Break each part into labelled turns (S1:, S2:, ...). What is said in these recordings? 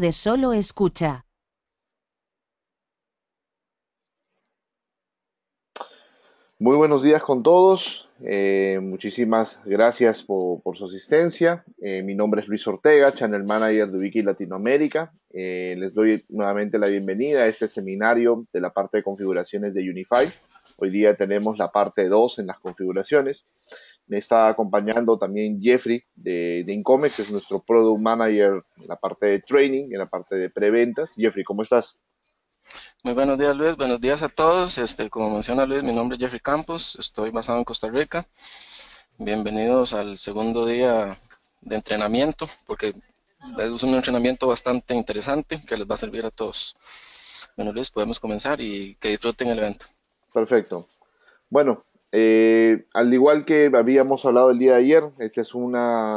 S1: de solo escucha.
S2: Muy buenos días con todos. Eh, muchísimas gracias por, su asistencia. Eh, mi nombre es Luis Ortega, Channel Manager de Wiki Latinoamérica. Eh, les doy nuevamente la bienvenida a este seminario de la parte de configuraciones de Unify. Hoy día tenemos la parte 2 en las configuraciones me está acompañando también Jeffrey de, de Incomex, es nuestro product manager en la parte de training, en la parte de preventas. Jeffrey, ¿cómo estás?
S1: Muy buenos días Luis, buenos días a todos. Este, como menciona Luis, mi nombre es Jeffrey Campos, estoy basado en Costa Rica. Bienvenidos al segundo día de entrenamiento, porque es un entrenamiento bastante interesante que les va a servir a todos. Bueno Luis, podemos comenzar y que disfruten el
S2: evento. Perfecto. Bueno, eh, al igual que habíamos hablado el día de ayer, este es un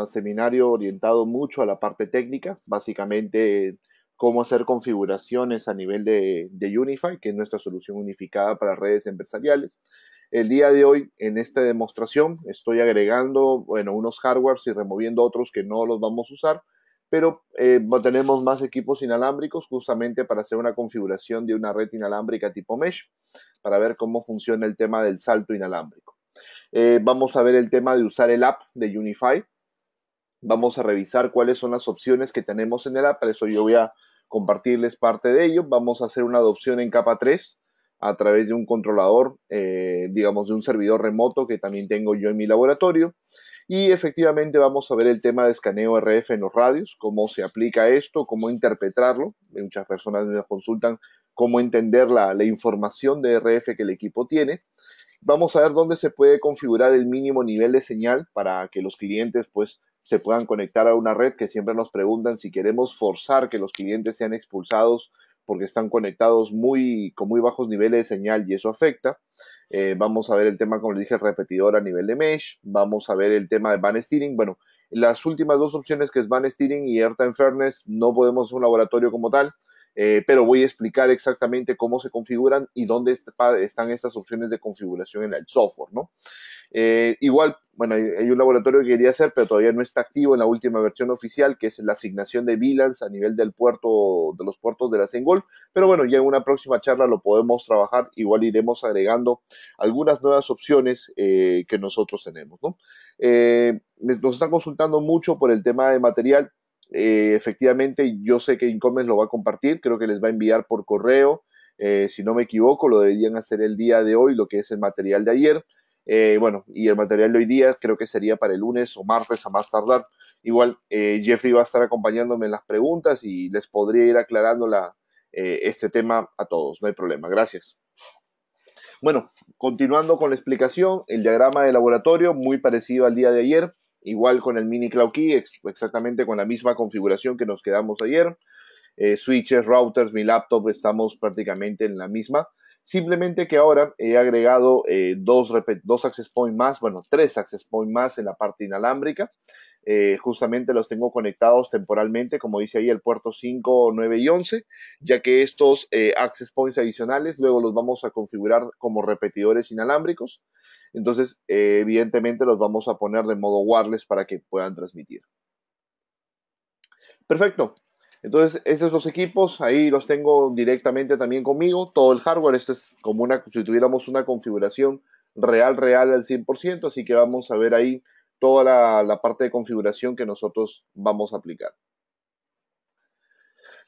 S2: seminario orientado mucho a la parte técnica, básicamente cómo hacer configuraciones a nivel de, de Unify, que es nuestra solución unificada para redes empresariales. El día de hoy, en esta demostración, estoy agregando bueno, unos hardwares y removiendo otros que no los vamos a usar pero eh, tenemos más equipos inalámbricos justamente para hacer una configuración de una red inalámbrica tipo mesh, para ver cómo funciona el tema del salto inalámbrico. Eh, vamos a ver el tema de usar el app de Unify. Vamos a revisar cuáles son las opciones que tenemos en el app, para eso yo voy a compartirles parte de ello. Vamos a hacer una adopción en capa 3 a través de un controlador, eh, digamos, de un servidor remoto que también tengo yo en mi laboratorio. Y efectivamente vamos a ver el tema de escaneo RF en los radios, cómo se aplica esto, cómo interpretarlo. Muchas personas nos consultan cómo entender la, información de RF que el equipo tiene. Vamos a ver dónde se puede configurar el mínimo nivel de señal para que los clientes pues se puedan conectar a una red que siempre nos preguntan si queremos forzar que los clientes sean expulsados porque están conectados muy, con muy bajos niveles de señal y eso afecta. Eh, vamos a ver el tema, como les dije, repetidor a nivel de mesh. Vamos a ver el tema de van steering. Bueno, las últimas dos opciones que es van steering y airtime fairness no podemos hacer un laboratorio como tal. Eh, pero voy a explicar exactamente cómo se configuran y dónde están estas opciones de configuración en el software, ¿no? Eh, igual, bueno, hay, un laboratorio que quería hacer, pero todavía no está activo en la última versión oficial, que es la asignación de VLANs a nivel del puerto, de los puertos de la Sengol, pero bueno, ya en una próxima charla lo podemos trabajar, igual iremos agregando algunas nuevas opciones eh, que nosotros tenemos, nos están consultando mucho por el tema de material, eh, efectivamente, yo sé que Incomes lo va a compartir, creo que les va a enviar por correo. Eh, si no me equivoco, lo deberían hacer el día de hoy, lo que es el material de ayer. Eh, bueno, y el material de hoy día creo que sería para el lunes o martes a más tardar. Igual, Jeffrey va a estar acompañándome en las preguntas y les podría ir aclarando la, este tema a todos, no hay problema. Gracias. Bueno, continuando con la explicación, el diagrama de laboratorio, muy parecido al día de ayer. Igual con el Mini Cloud Key, exactamente con la misma configuración que nos quedamos ayer. Eh, switches, routers, mi laptop, estamos prácticamente en la misma. Simplemente que ahora he agregado eh, dos, dos access point más, bueno, tres access point más en la parte inalámbrica. Eh, justamente los tengo conectados temporalmente, como dice ahí el puerto 5, 9 y 11, ya que estos eh, access points adicionales luego los vamos a configurar como repetidores inalámbricos. Entonces, eh, evidentemente los vamos a poner de modo wireless para que puedan transmitir. Perfecto. Entonces, esos los equipos, ahí los tengo directamente también conmigo, todo el hardware, este es como una, si tuviéramos una configuración real, real al 100%, así que vamos a ver ahí toda la, parte de configuración que nosotros vamos a aplicar.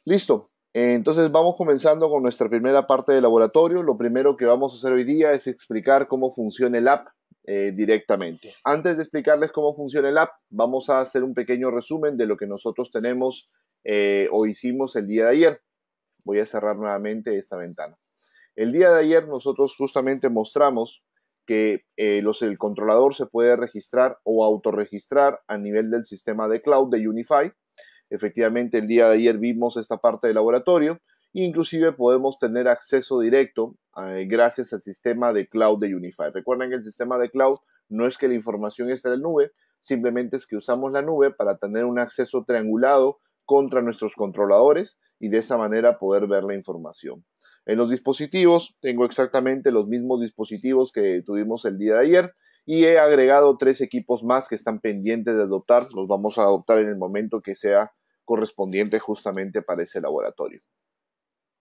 S2: Listo, entonces vamos comenzando con nuestra primera parte de laboratorio. Lo primero que vamos a hacer hoy día es explicar cómo funciona el app eh, directamente. Antes de explicarles cómo funciona el app, vamos a hacer un pequeño resumen de lo que nosotros tenemos eh, o hicimos el día de ayer. Voy a cerrar nuevamente esta ventana. El día de ayer nosotros justamente mostramos que eh, el controlador se puede registrar o autorregistrar a nivel del sistema de cloud de Unify. Efectivamente, el día de ayer vimos esta parte del laboratorio. E inclusive podemos tener acceso directo eh, gracias al sistema de cloud de Unify. Recuerden que el sistema de cloud no es que la información esté en la nube, simplemente es que usamos la nube para tener un acceso triangulado contra nuestros controladores y de esa manera poder ver la información. En los dispositivos tengo exactamente los mismos dispositivos que tuvimos el día de ayer y he agregado tres equipos más que están pendientes de adoptar. Los vamos a adoptar en el momento que sea correspondiente justamente para ese laboratorio.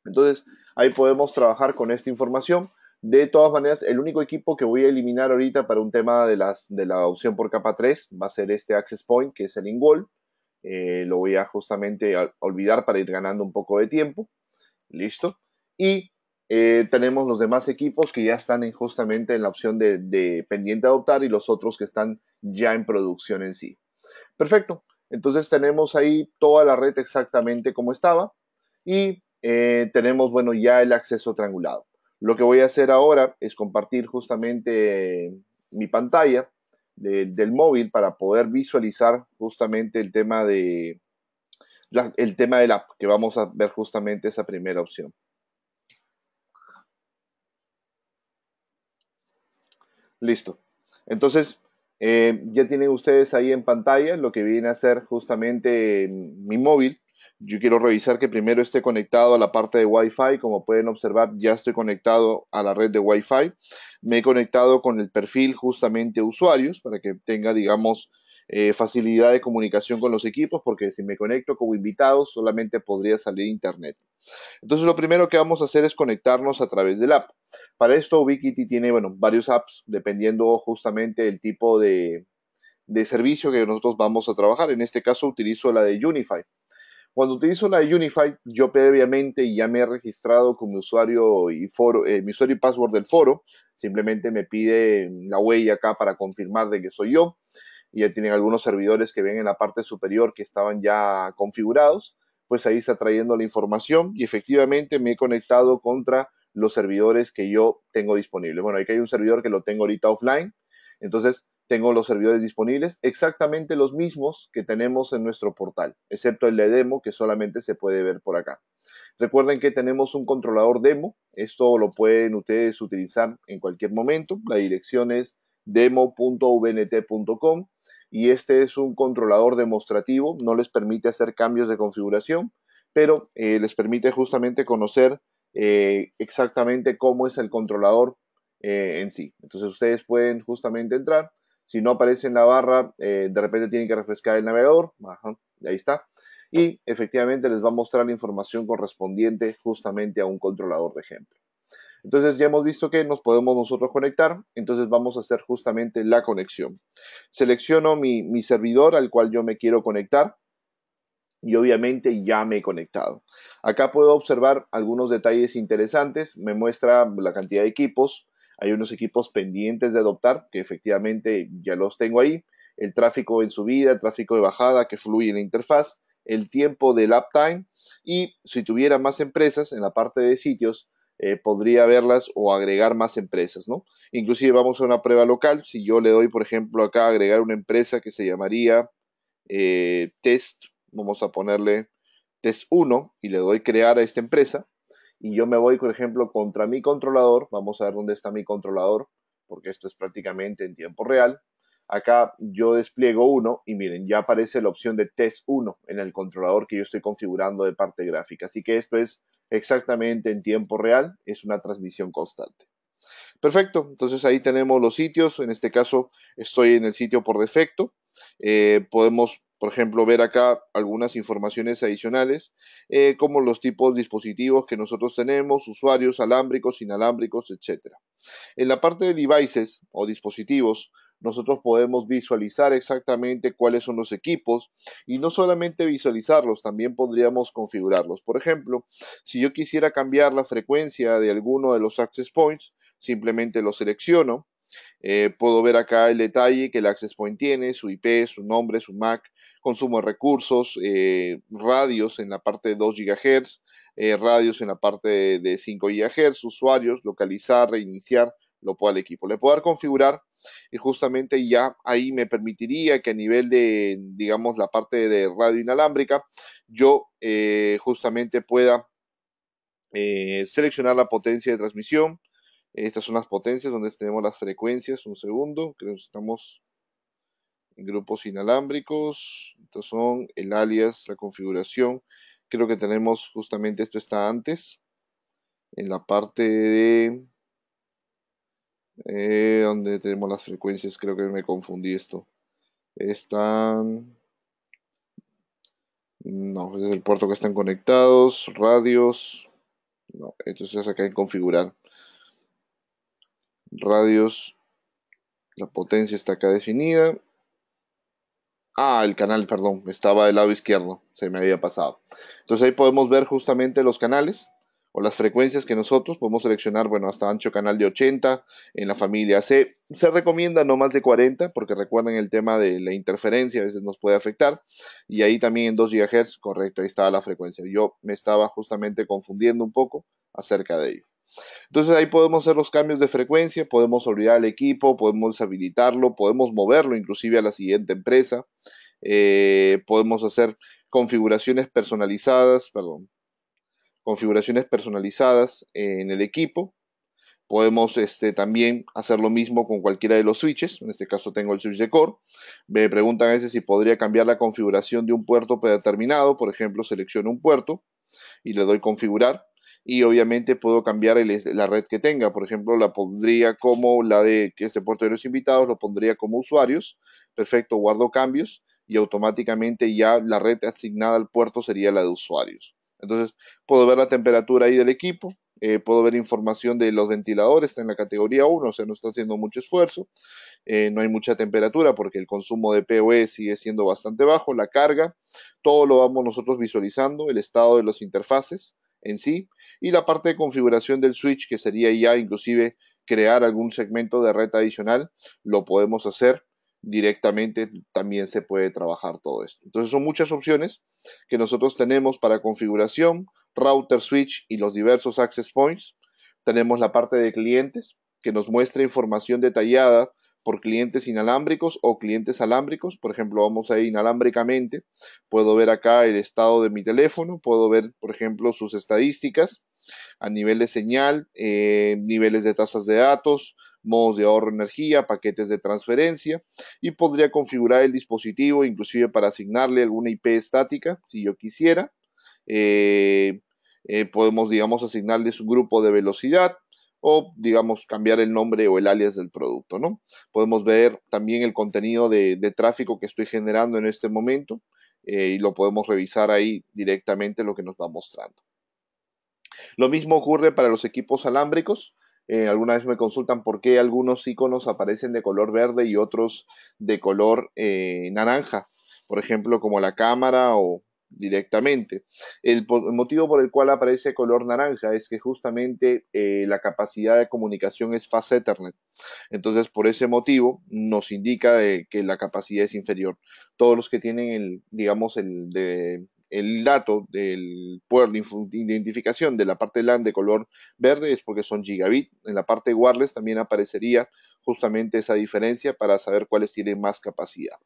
S2: Entonces, ahí podemos trabajar con esta información. De todas maneras, el único equipo que voy a eliminar ahorita para un tema de, las, de la opción por capa 3 va a ser este Access Point, que es el Ingol. Eh, lo voy a justamente olvidar para ir ganando un poco de tiempo. Listo. Y eh, tenemos los demás equipos que ya están justamente en la opción de, de pendiente adoptar y los otros que están ya en producción en sí. Perfecto. Entonces tenemos ahí toda la red exactamente como estaba y eh, tenemos, bueno, ya el acceso triangulado. Lo que voy a hacer ahora es compartir justamente eh, mi pantalla del móvil para poder visualizar justamente el tema de el tema del app que vamos a ver justamente esa primera opción. Listo. Entonces, eh, ya tienen ustedes ahí en pantalla lo que viene a ser justamente em, mi móvil. Yo quiero revisar que primero esté conectado a la parte de Wi-Fi. Como pueden observar, ya estoy conectado a la red de Wi-Fi. Me he conectado con el perfil justamente usuarios para que tenga, digamos, eh, facilidad de comunicación con los equipos, porque si me conecto como invitado solamente podría salir internet. Entonces lo primero que vamos a hacer es conectarnos a través del app. Para esto Ubiquiti tiene, bueno, varios apps dependiendo justamente del tipo de, de servicio que nosotros vamos a trabajar. En este caso utilizo la de Unify. Cuando utilizo la de Unify, yo previamente ya me he registrado con mi usuario y eh, mi usuario y password del foro. Simplemente me pide la huella acá para confirmar de que soy yo. Y ya tienen algunos servidores que ven en la parte superior que estaban ya configurados pues ahí está trayendo la información y efectivamente me he conectado contra los servidores que yo tengo disponibles. Bueno, aquí hay un servidor que lo tengo ahorita offline, entonces tengo los servidores disponibles exactamente los mismos que tenemos en nuestro portal, excepto el de demo que solamente se puede ver por acá. Recuerden que tenemos un controlador demo, esto lo pueden ustedes utilizar en cualquier momento, la dirección es demo.vnt.com y este es un controlador demostrativo, no les permite hacer cambios de configuración, pero eh, les permite justamente conocer eh, exactamente cómo es el controlador eh, en sí. Entonces ustedes pueden justamente entrar, si no aparece en la barra, de repente tienen que refrescar el navegador, ahí está, y efectivamente les va a mostrar la información correspondiente justamente a un controlador de ejemplo. Entonces ya hemos visto que nos podemos nosotros conectar, entonces vamos a hacer justamente la conexión. Selecciono mi, mi servidor al cual yo me quiero conectar y obviamente ya me he conectado. Acá puedo observar algunos detalles interesantes, me muestra la cantidad de equipos, hay unos equipos pendientes de adoptar que efectivamente ya los tengo ahí, el tráfico en subida, el tráfico de bajada que fluye en la interfaz, el tiempo del uptime y si tuviera más empresas en la parte de sitios eh, podría verlas o agregar más empresas, ¿no? Inclusive vamos a una prueba local, si yo le doy, por ejemplo, acá agregar una empresa que se llamaría eh, test, vamos a ponerle test 1 y le doy crear a esta empresa y yo me voy, por ejemplo, contra mi controlador, vamos a ver dónde está mi controlador, porque esto es prácticamente en tiempo real, Acá yo despliego uno y miren, ya aparece la opción de test 1 en el controlador que yo estoy configurando de parte gráfica. Así que esto es exactamente en tiempo real, es una transmisión constante. Perfecto, entonces ahí tenemos los sitios, en este caso estoy en el sitio por defecto, eh, podemos por ejemplo ver acá algunas informaciones adicionales eh, como los tipos de dispositivos que nosotros tenemos, usuarios alámbricos, inalámbricos, etc. En la parte de devices o dispositivos nosotros podemos visualizar exactamente cuáles son los equipos y no solamente visualizarlos, también podríamos configurarlos. Por ejemplo, si yo quisiera cambiar la frecuencia de alguno de los access points, simplemente lo selecciono. Eh, puedo ver acá el detalle que el access point tiene, su IP, su nombre, su MAC, consumo de recursos, eh, radios en la parte de 2 GHz, eh, radios en la parte de 5 GHz, usuarios, localizar, reiniciar, lo puedo al equipo. Le puedo dar configurar y justamente ya ahí me permitiría que a nivel de, digamos, la parte de radio inalámbrica, yo eh, justamente pueda eh, seleccionar la potencia de transmisión. Estas son las potencias donde tenemos las frecuencias. Un segundo, creo que estamos en grupos inalámbricos. Estos son el alias, la configuración. Creo que tenemos justamente esto está antes en la parte de eh, donde tenemos las frecuencias, creo que me confundí esto. Están... No, es el puerto que están conectados, radios. No, entonces acá en configurar. Radios. La potencia está acá definida. Ah, el canal, perdón, estaba del lado izquierdo, se me había pasado. Entonces ahí podemos ver justamente los canales o las frecuencias que nosotros podemos seleccionar, bueno, hasta ancho canal de 80 en la familia C. Se recomienda no más de 40 porque recuerden el tema de la interferencia, a veces nos puede afectar. Y ahí también en 2 GHz, correcto, ahí estaba la frecuencia. Yo me estaba justamente confundiendo un poco acerca de ello. Entonces ahí podemos hacer los cambios de frecuencia, podemos olvidar el equipo, podemos deshabilitarlo, podemos moverlo inclusive a la siguiente empresa, eh, podemos hacer configuraciones personalizadas, perdón, configuraciones personalizadas eh, en el equipo. Podemos este, también hacer lo mismo con cualquiera de los switches. En este caso tengo el switch de core. Me preguntan a veces si podría cambiar la configuración de un puerto predeterminado. Por ejemplo, selecciono un puerto y le doy configurar. Y obviamente puedo cambiar la red que tenga. Por ejemplo, la pondría como la de que este puerto de los invitados, lo pondría como usuarios. Perfecto, guardo cambios y automáticamente ya la red asignada al puerto sería la de usuarios. Entonces, puedo ver la temperatura ahí del equipo, eh, puedo ver información de los ventiladores, está en la categoría 1, o sea, no está haciendo mucho esfuerzo, eh, no hay mucha temperatura porque el consumo de POE sigue siendo bastante bajo, la carga, todo lo vamos nosotros visualizando, el estado de las interfaces en sí y la parte de configuración del switch que sería ya inclusive crear algún segmento de red adicional, lo podemos hacer directamente también se puede trabajar todo esto. Entonces son muchas opciones que nosotros tenemos para configuración, router switch y los diversos access points. Tenemos la parte de clientes que nos muestra información detallada por clientes inalámbricos o clientes alámbricos. Por ejemplo, vamos a ir inalámbricamente. Puedo ver acá el estado de mi teléfono, puedo ver, por ejemplo, sus estadísticas a nivel de señal, eh, niveles de tasas de datos, modos de ahorro energía, paquetes de transferencia y podría configurar el dispositivo inclusive para asignarle alguna IP estática si yo quisiera. Eh, eh, podemos, digamos, asignarle su grupo de velocidad o, digamos, cambiar el nombre o el alias del producto, ¿no? Podemos ver también el contenido de, tráfico que estoy generando en este momento eh, y lo podemos revisar ahí directamente lo que nos va mostrando. Lo mismo ocurre para los equipos alámbricos. Eh, alguna vez me consultan por qué algunos iconos aparecen de color verde y otros de color eh, naranja, por ejemplo, como la cámara o directamente. El, motivo por el cual aparece color naranja es que justamente eh, la capacidad de comunicación es fase Ethernet. Entonces, por ese motivo, nos indica que la capacidad es inferior. Todos los que tienen el, digamos, el de el dato del poder de identificación de la parte LAN de color verde es porque son gigabit. En la parte wireless también aparecería justamente esa diferencia para saber cuáles tienen más capacidad.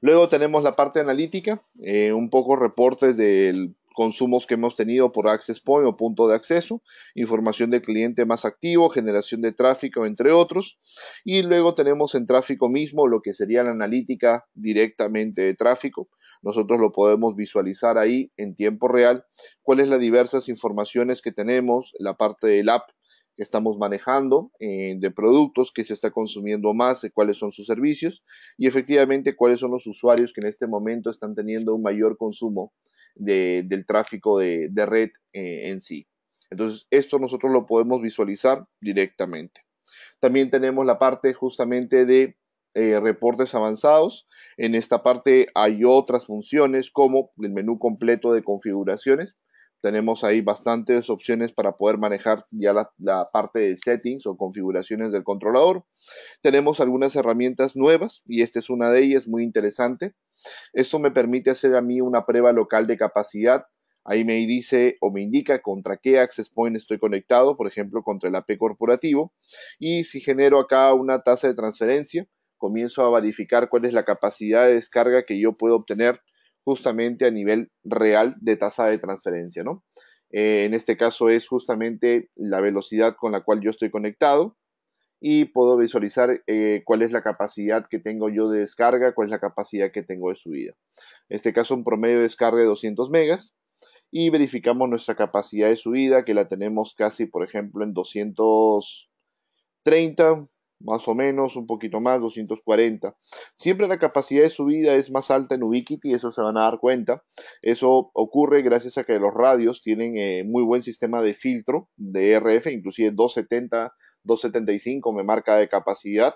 S2: Luego tenemos la parte analítica, eh, un poco reportes de consumos que hemos tenido por access point o punto de acceso, información del cliente más activo, generación de tráfico, entre otros. Y luego tenemos en tráfico mismo lo que sería la analítica directamente de tráfico, nosotros lo podemos visualizar ahí en tiempo real, cuáles las diversas informaciones que tenemos, la parte del app que estamos manejando, eh, de productos que se está consumiendo más, eh, cuáles son sus servicios y efectivamente cuáles son los usuarios que en este momento están teniendo un mayor consumo del tráfico de, red eh, en sí. Entonces, esto nosotros lo podemos visualizar directamente. También tenemos la parte justamente de eh, reportes avanzados. En esta parte hay otras funciones como el menú completo de configuraciones. Tenemos ahí bastantes opciones para poder manejar ya la, la parte de settings o configuraciones del controlador. Tenemos algunas herramientas nuevas y esta es una de ellas muy interesante. Esto me permite hacer a mí una prueba local de capacidad Ahí me dice o me indica contra qué access point estoy conectado, por ejemplo, contra el AP corporativo. Y si genero acá una tasa de transferencia, comienzo a verificar cuál es la capacidad de descarga que yo puedo obtener justamente a nivel real de tasa de transferencia, ¿no? Eh, en este caso es justamente la velocidad con la cual yo estoy conectado y puedo visualizar eh, cuál es la capacidad que tengo yo de descarga, cuál es la capacidad que tengo de subida. En este caso un promedio de descarga de 200 megas y verificamos nuestra capacidad de subida que la tenemos casi por ejemplo en 230 más o menos, un poquito más, 240. Siempre la capacidad de subida es más alta en Ubiquiti, eso se van a dar cuenta. Eso ocurre gracias a que los radios tienen eh, muy buen sistema de filtro de RF, inclusive 270, 275 me marca de capacidad.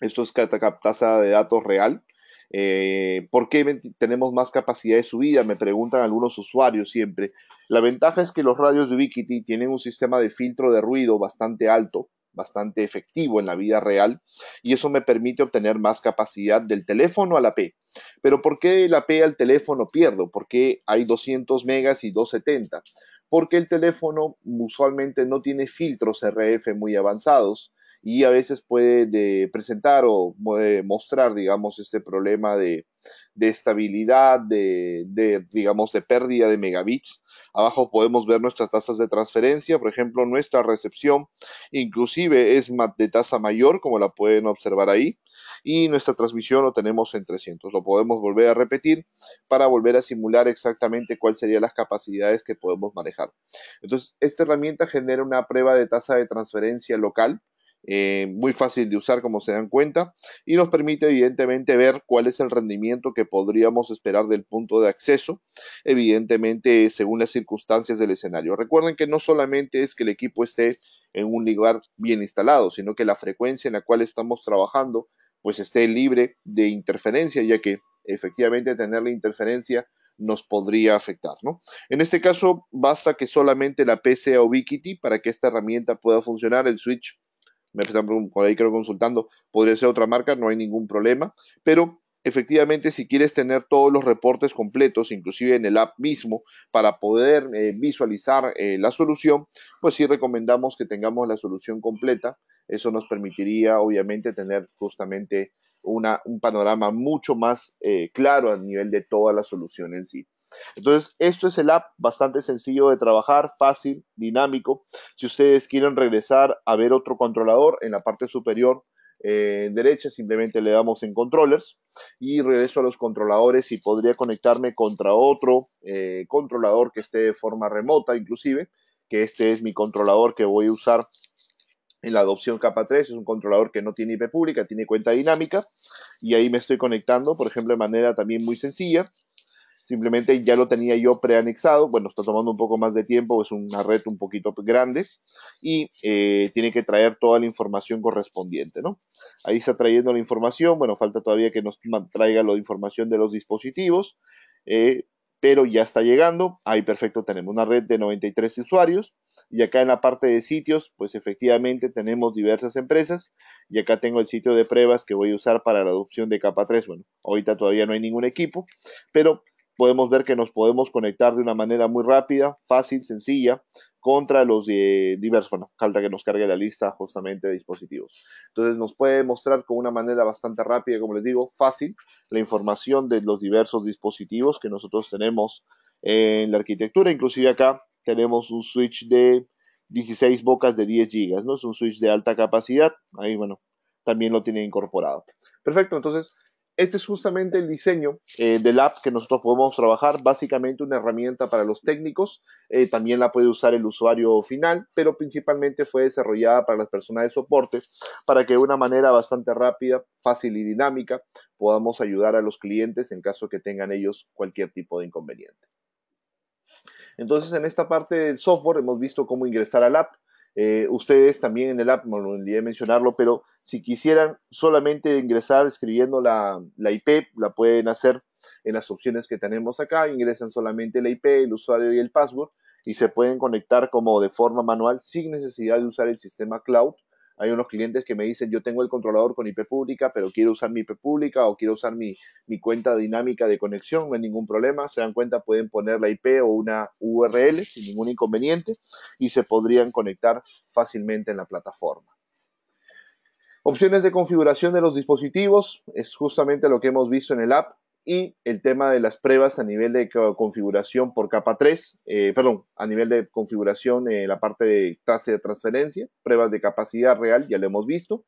S2: Esto es tasa de datos real. Eh, ¿Por qué tenemos más capacidad de subida? Me preguntan algunos usuarios siempre. La ventaja es que los radios de Ubiquiti tienen un sistema de filtro de ruido bastante alto bastante efectivo en la vida real y eso me permite obtener más capacidad del teléfono a la P. Pero ¿por qué la P al teléfono pierdo? ¿Por qué hay 200 megas y 270? Porque el teléfono usualmente no tiene filtros RF muy avanzados y a veces puede presentar o eh, mostrar, digamos, este problema de, estabilidad, de, de, digamos, de pérdida de megabits. Abajo podemos ver nuestras tasas de transferencia, por ejemplo, nuestra recepción inclusive es de tasa mayor, como la pueden observar ahí, y nuestra transmisión lo tenemos en 300. Lo podemos volver a repetir para volver a simular exactamente cuáles serían las capacidades que podemos manejar. Entonces, esta herramienta genera una prueba de tasa de transferencia local eh, muy fácil de usar como se dan cuenta y nos permite evidentemente ver cuál es el rendimiento que podríamos esperar del punto de acceso evidentemente según las circunstancias del escenario recuerden que no solamente es que el equipo esté en un lugar bien instalado sino que la frecuencia en la cual estamos trabajando pues esté libre de interferencia ya que efectivamente tener la interferencia nos podría afectar. En este caso, basta que solamente la PC o Ubiquiti para que esta herramienta pueda funcionar. El switch me están por ahí creo consultando, podría ser otra marca, no hay ningún problema, pero efectivamente si quieres tener todos los reportes completos, inclusive en el app mismo, para poder eh, visualizar eh, la solución, pues sí recomendamos que tengamos la solución completa eso nos permitiría, obviamente, tener justamente un panorama mucho más eh, claro a nivel de toda la solución en sí. Entonces, esto es el app bastante sencillo de trabajar, fácil, dinámico. Si ustedes quieren regresar a ver otro controlador en la parte superior eh, derecha, simplemente le damos en controllers y regreso a los controladores y podría conectarme contra otro eh, controlador que esté de forma remota inclusive, que este es mi controlador que voy a usar en la adopción capa 3, es un controlador que no tiene IP pública, tiene cuenta dinámica, y ahí me estoy conectando, por ejemplo, de manera también muy sencilla. Simplemente ya lo tenía yo preanexado, bueno, está tomando un poco más de tiempo, es una red un poquito grande, y eh, tiene que traer toda la información correspondiente, ¿no? Ahí está trayendo la información, bueno, falta todavía que nos traiga la información de los dispositivos, eh, pero ya está llegando. Ahí perfecto, tenemos una red de 93 usuarios. Y acá en la parte de sitios, pues efectivamente tenemos diversas empresas. Y acá tengo el sitio de pruebas que voy a usar para la adopción de capa 3. Bueno, ahorita todavía no hay ningún equipo, pero podemos ver que nos podemos conectar de una manera muy rápida, fácil, sencilla, contra los diversos, bueno, falta que nos cargue la lista justamente de dispositivos. Entonces nos puede mostrar con una manera bastante rápida, como les digo, fácil, la información de los diversos dispositivos que nosotros tenemos en la arquitectura. Inclusive acá tenemos un switch de 16 bocas de 10 gigas, ¿no? Es un switch de alta capacidad. Ahí, bueno, también lo tiene incorporado. Perfecto, entonces este es justamente el diseño eh, del app que nosotros podemos trabajar, básicamente una herramienta para los técnicos, eh, también la puede usar el usuario final, pero principalmente fue desarrollada para las personas de soporte, para que de una manera bastante rápida, fácil y dinámica podamos ayudar a los clientes en caso que tengan ellos cualquier tipo de inconveniente. Entonces, en esta parte del software hemos visto cómo ingresar al app, eh, ustedes también en el app, me olvidé mencionarlo, pero si quisieran solamente ingresar escribiendo la, la, IP, la pueden hacer en las opciones que tenemos acá, ingresan solamente la IP, el usuario y el password y se pueden conectar como de forma manual sin necesidad de usar el sistema cloud hay unos clientes que me dicen, yo tengo el controlador con IP pública, pero quiero usar mi IP pública o quiero usar mi, cuenta dinámica de conexión, no hay ningún problema. Se dan cuenta, pueden poner la IP o una URL sin ningún inconveniente y se podrían conectar fácilmente en la plataforma. Opciones de configuración de los dispositivos es justamente lo que hemos visto en el app y el tema de las pruebas a nivel de configuración por capa 3, eh, perdón, a nivel de configuración eh, la parte de clase de transferencia, pruebas de capacidad real, ya lo hemos visto.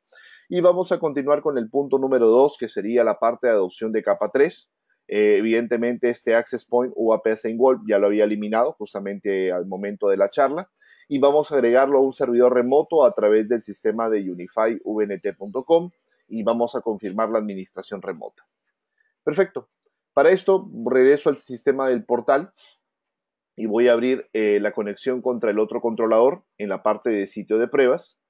S2: Y vamos a continuar con el punto número 2, que sería la parte de adopción de capa 3. Eh, evidentemente este Access Point o APS ya lo había eliminado justamente al momento de la charla y vamos a agregarlo a un servidor remoto a través del sistema de unifyvnt.com y vamos a confirmar la administración remota. Perfecto. Para esto regreso al sistema del portal y voy a abrir eh, la conexión contra el otro controlador en la parte de sitio de pruebas.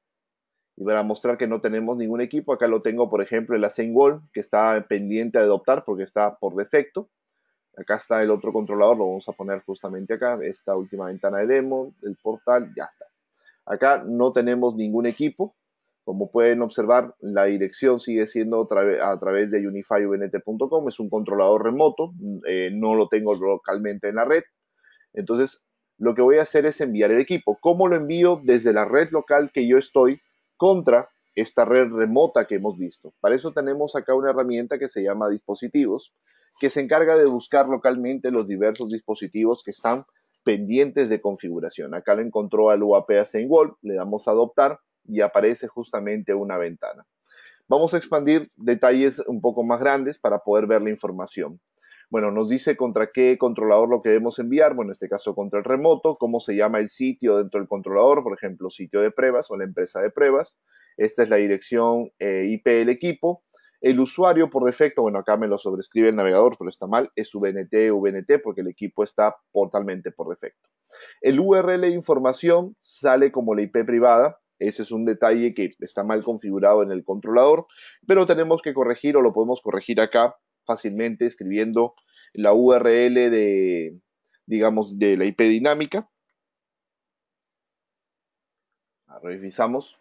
S2: Y a mostrar que no tenemos ningún equipo, acá lo tengo, por ejemplo, el Wall que está pendiente de adoptar porque está por defecto. Acá está el otro controlador, lo vamos a poner justamente acá, esta última ventana de demo, el portal, ya está. Acá no tenemos ningún equipo, como pueden observar, la dirección sigue siendo a través de unifyvnt.com, es un controlador remoto, mm, eh, no lo tengo localmente en la red. Entonces, lo que voy a hacer es enviar el equipo. ¿Cómo lo envío? Desde la red local que yo estoy contra esta red remota que hemos visto. Para eso tenemos acá una herramienta que se llama dispositivos, que se encarga de buscar localmente los diversos dispositivos que están pendientes de configuración. Acá lo encontró al UAP a le damos a adoptar y aparece justamente una ventana. Vamos a expandir detalles un poco más grandes para poder ver la información. Bueno, nos dice contra qué controlador lo queremos enviar, bueno, en este caso contra el remoto, cómo se llama el sitio dentro del controlador, por ejemplo, sitio de pruebas o la empresa de pruebas. Esta es la dirección eh, IP del equipo. El usuario por defecto, bueno, acá me lo sobrescribe el navegador, pero está mal, es VNT, VNT, porque el equipo está totalmente por defecto. El URL de información sale como la IP privada, ese es un detalle que está mal configurado en el controlador, pero tenemos que corregir o lo podemos corregir acá fácilmente escribiendo la URL de, digamos, de la IP dinámica. revisamos.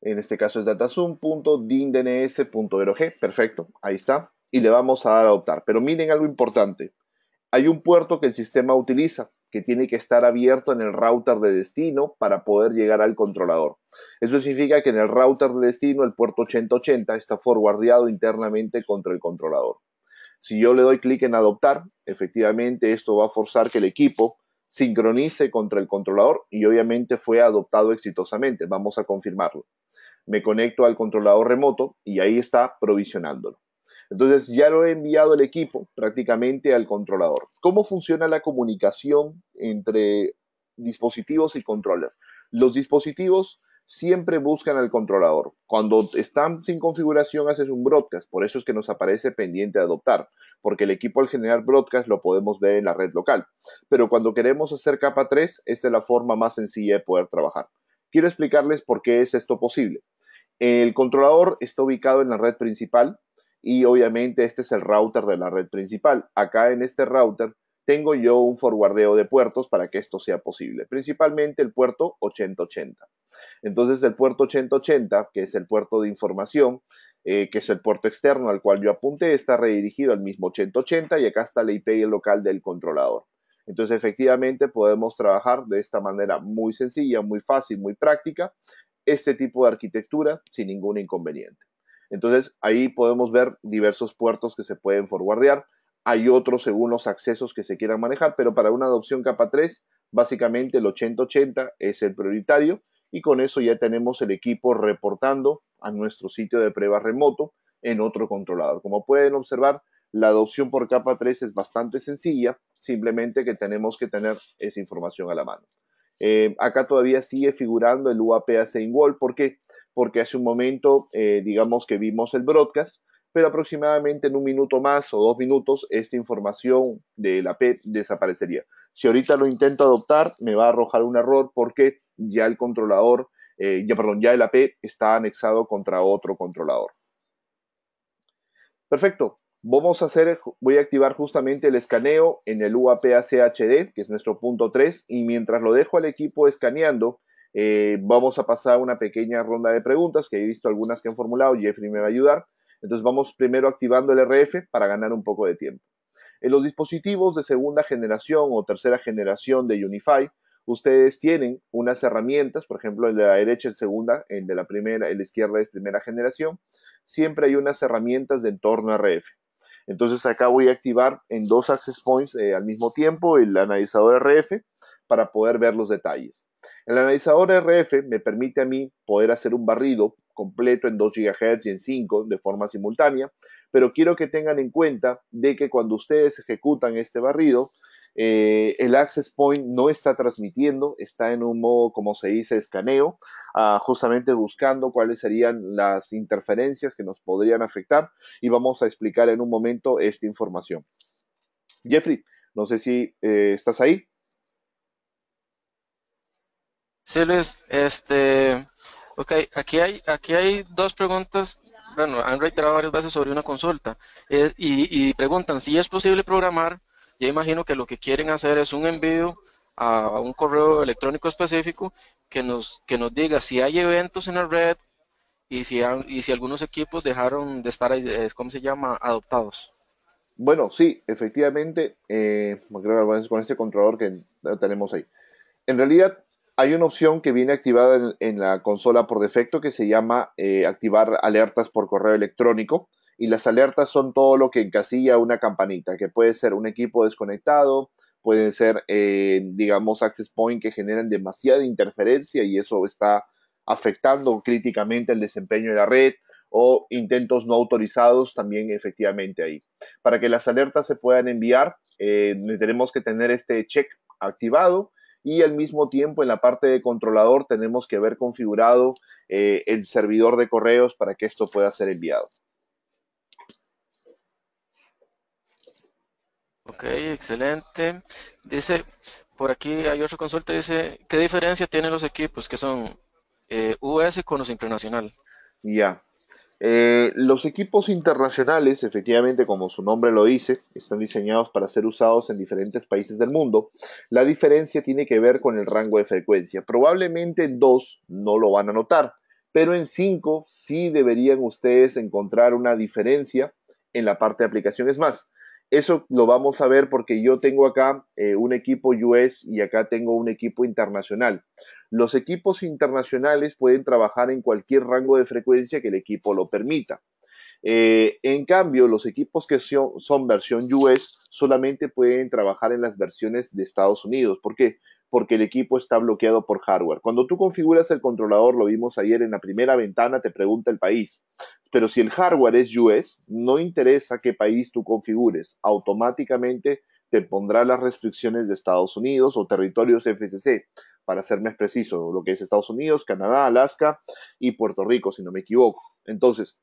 S2: En este caso es datasum.dindns.org. Perfecto, ahí está. Y le vamos a dar a adoptar. Pero miren algo importante. Hay un puerto que el sistema utiliza que tiene que estar abierto en el router de destino para poder llegar al controlador. Eso significa que en el router de destino el puerto 8080 está forwardeado internamente contra el controlador. Si yo le doy clic en adoptar, efectivamente esto va a forzar que el equipo sincronice contra el controlador y obviamente fue adoptado exitosamente. Vamos a confirmarlo. Me conecto al controlador remoto y ahí está provisionándolo. Entonces ya lo he enviado el equipo prácticamente al controlador. ¿Cómo funciona la comunicación entre dispositivos y controller? Los dispositivos siempre buscan al controlador. Cuando están sin configuración haces un broadcast, por eso es que nos aparece pendiente de adoptar, porque el equipo al generar broadcast lo podemos ver en la red local. Pero cuando queremos hacer capa 3, esta es la forma más sencilla de poder trabajar. Quiero explicarles por qué es esto posible. El controlador está ubicado en la red principal, y obviamente este es el router de la red principal. Acá en este router tengo yo un forwardeo de puertos para que esto sea posible, principalmente el puerto 8080. Entonces el puerto 8080, que es el puerto de información, eh, que es el puerto externo al cual yo apunté, está redirigido al mismo 8080 y acá está la IP local del controlador. Entonces efectivamente podemos trabajar de esta manera muy sencilla, muy fácil, muy práctica, este tipo de arquitectura sin ningún inconveniente. Entonces ahí podemos ver diversos puertos que se pueden forwardear. Hay otros según los accesos que se quieran manejar, pero para una adopción capa 3, básicamente el 8080 es el prioritario y con eso ya tenemos el equipo reportando a nuestro sitio de prueba remoto en otro controlador. Como pueden observar, la adopción por capa 3 es bastante sencilla, simplemente que tenemos que tener esa información a la mano. Eh, acá todavía sigue figurando el UAP a Wall. ¿Por qué? Porque hace un momento, eh, digamos que vimos el broadcast, pero aproximadamente en un minuto más o dos minutos, esta información de la desaparecería. Si ahorita lo intento adoptar, me va a arrojar un error porque ya el controlador, eh, ya, perdón, ya el AP está anexado contra otro controlador. Perfecto. Vamos a hacer, voy a activar justamente el escaneo en el UAPACHD, que es nuestro punto 3, y mientras lo dejo al equipo escaneando, eh, vamos a pasar una pequeña ronda de preguntas, que he visto algunas que han formulado, Jeffrey me va a ayudar. Entonces vamos primero activando el RF para ganar un poco de tiempo. En los dispositivos de segunda generación o tercera generación de Unify, ustedes tienen unas herramientas, por ejemplo, el de la derecha es segunda, el de la primera, el la izquierda es primera generación, siempre hay unas herramientas de entorno RF. Entonces acá voy a activar en dos access points eh, al mismo tiempo el analizador RF para poder ver los detalles. El analizador RF me permite a mí poder hacer un barrido completo en 2 GHz y en 5 de forma simultánea, pero quiero que tengan en cuenta de que cuando ustedes ejecutan este barrido, eh, el access point no está transmitiendo, está en un modo, como se dice, escaneo, ah, justamente buscando cuáles serían las interferencias que nos podrían afectar y vamos a explicar en un momento esta información. Jeffrey, no sé si eh, estás ahí.
S1: Sí, Luis, este, ok, aquí hay, aquí hay dos preguntas bueno, han reiterado varias veces sobre una consulta eh, y, preguntan si es posible programar yo imagino que lo que quieren hacer es un envío a un correo electrónico específico que nos, que nos diga si hay eventos en la red y si, y si algunos equipos dejaron de estar, eh, ¿cómo se llama?,
S2: adoptados. Bueno, sí, efectivamente, eh, con este controlador que tenemos ahí. En realidad, hay una opción que viene activada en, la consola por defecto que se llama eh, activar alertas por correo electrónico y las alertas son todo lo que encasilla una campanita, que puede ser un equipo desconectado, pueden ser, eh, digamos, access point que generan demasiada interferencia y eso está afectando críticamente el desempeño de la red o intentos no autorizados también efectivamente ahí. Para que las alertas se puedan enviar, eh, tenemos que tener este check activado y al mismo tiempo en la parte de controlador tenemos que haber configurado eh, el servidor de correos para que esto pueda ser enviado.
S1: Ok, excelente. Dice, por aquí hay otra consulta, dice, ¿qué diferencia tienen los equipos que son eh, US con los internacionales?
S2: Ya. Eh, los equipos internacionales, efectivamente, como su nombre lo dice, están diseñados para ser usados en diferentes países del mundo. La diferencia tiene que ver con el rango de frecuencia. Probablemente en dos no lo van a notar, pero en cinco sí deberían ustedes encontrar una diferencia en la parte de aplicaciones más, eso lo vamos a ver porque yo tengo acá eh, un equipo US y acá tengo un equipo internacional. Los equipos internacionales pueden trabajar en cualquier rango de frecuencia que el equipo lo permita. Eh, en cambio, los equipos que son, versión US solamente pueden trabajar en las versiones de Estados Unidos. ¿Por qué? Porque el equipo está bloqueado por hardware. Cuando tú configuras el controlador, lo vimos ayer en la primera ventana, te pregunta el país. Pero si el hardware es US, no interesa qué país tú configures, automáticamente te pondrá las restricciones de Estados Unidos o territorios FCC, para ser más preciso, lo que es Estados Unidos, Canadá, Alaska y Puerto Rico, si no me equivoco. Entonces,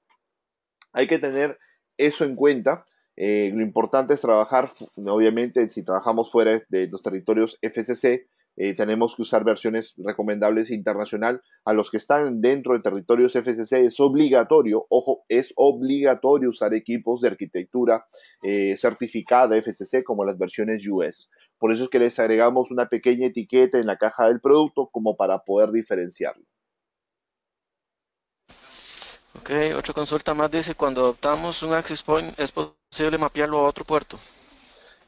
S2: hay que tener eso en cuenta. Eh, lo importante es trabajar, obviamente, si trabajamos fuera de los territorios FCC, eh, tenemos que usar versiones recomendables internacional. A los que están dentro de territorios FCC es obligatorio, ojo, es obligatorio usar equipos de arquitectura eh, certificada FCC como las versiones US. Por eso es que les agregamos una pequeña etiqueta en la caja del producto como para poder diferenciarlo.
S1: Ok, otra consulta más dice, cuando adoptamos un access point, ¿es posible mapearlo a otro puerto?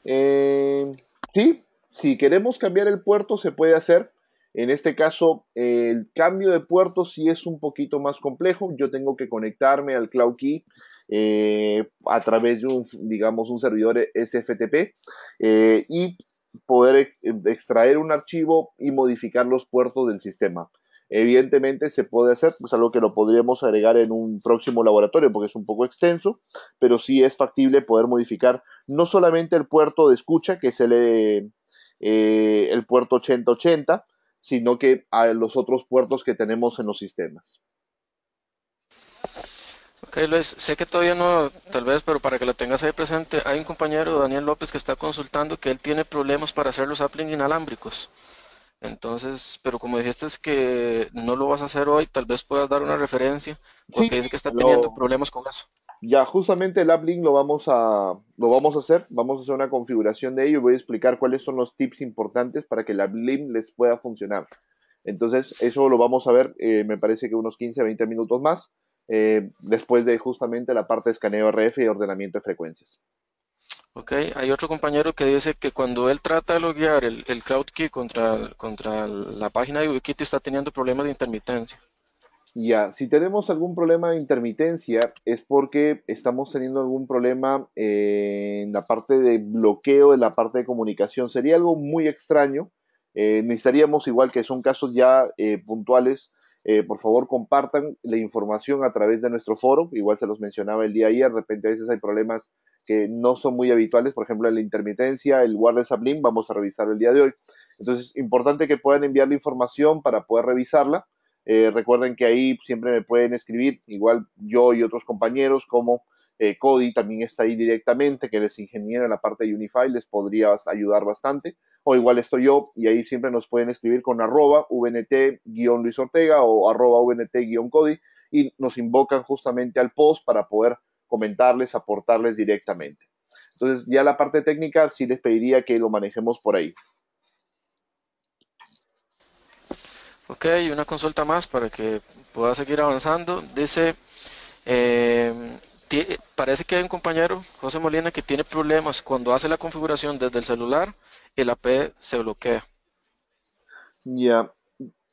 S2: Eh, sí, si queremos cambiar el puerto, se puede hacer. En este caso, el cambio de puerto sí es un poquito más complejo. Yo tengo que conectarme al Cloud Key eh, a través de un, digamos, un servidor SFTP eh, y poder extraer un archivo y modificar los puertos del sistema. Evidentemente se puede hacer, pues algo que lo podríamos agregar en un próximo laboratorio porque es un poco extenso, pero sí es factible poder modificar no solamente el puerto de escucha, que se le eh, eh, el puerto 8080, sino que a los otros puertos que tenemos en los sistemas.
S1: Ok, Luis, sé que todavía no, tal vez, pero para que lo tengas ahí presente, hay un compañero, Daniel López, que está consultando que él tiene problemas para hacer los applings inalámbricos. Entonces, pero como dijiste es que no lo vas a hacer hoy, tal vez puedas dar una referencia, porque dice que está teniendo problemas con eso.
S2: Ya, justamente el uplink lo vamos, a, lo vamos a hacer, vamos a hacer una configuración de ello y voy a explicar cuáles son los tips importantes para que el uplink les pueda funcionar. Entonces, eso lo vamos a ver, eh, me parece que unos 15 a 20 minutos más, eh, después de justamente la parte de escaneo RF y ordenamiento de frecuencias.
S1: Ok, Hay otro compañero que dice que cuando él trata de loguear el, el key contra, la página de Ubiquiti está teniendo problemas de intermitencia.
S2: Ya, si tenemos algún problema de intermitencia es porque estamos teniendo algún problema eh, en la parte de bloqueo, en la parte de comunicación. Sería algo muy extraño. Eh, necesitaríamos, igual que son casos ya eh, puntuales, por favor compartan la información a través de nuestro foro. Igual se los mencionaba el día ayer, de repente a veces hay problemas que no son muy habituales, por ejemplo, en la intermitencia, el wireless uplink, vamos a revisar el día de hoy. Entonces, importante que puedan enviar la información para poder revisarla. Eh, recuerden que ahí siempre me pueden escribir, igual yo y otros compañeros, como eh, Cody también está ahí directamente, que les ingeniero en la parte de Unify, les podría ayudar bastante. O igual estoy yo, y ahí siempre nos pueden escribir con arroba vnt-luis Ortega o arroba vnt-cody y nos invocan justamente al post para poder comentarles, aportarles directamente. Entonces, ya la parte técnica sí les pediría que lo manejemos por ahí.
S1: Ok, una consulta más para que pueda seguir avanzando. Dice, eh, parece que hay un compañero, José Molina, que tiene problemas cuando hace la configuración desde el celular, el AP se bloquea.
S2: Ya,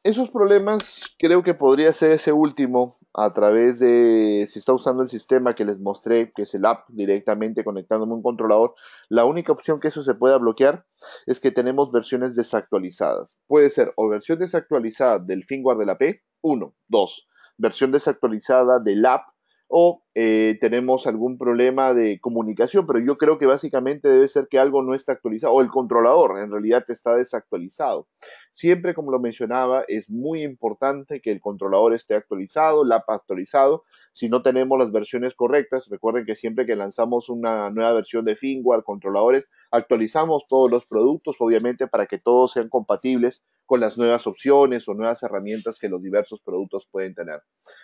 S2: esos problemas creo que podría ser ese último a través de si está usando el sistema que les mostré, que es el app directamente conectándome a un controlador. La única opción que eso se pueda bloquear es que tenemos versiones desactualizadas. Puede ser o versión desactualizada del firmware de la P, 1, 2, versión desactualizada del app o eh, tenemos algún problema de comunicación, pero yo creo que básicamente debe ser que algo no está actualizado, o el controlador en realidad está desactualizado. Siempre, como lo mencionaba, es muy importante que el controlador esté actualizado, la app actualizado. Si no tenemos las versiones correctas, recuerden que siempre que lanzamos una nueva versión de firmware, controladores, actualizamos todos los productos, obviamente, para que todos sean compatibles con las nuevas opciones o nuevas herramientas que los diversos productos pueden tener.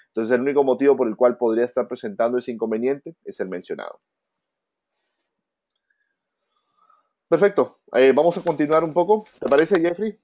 S2: Entonces, el único motivo por el cual podría estar presentado ese inconveniente es el mencionado. Perfecto, eh, vamos a continuar un poco. ¿Te parece, Jeffrey?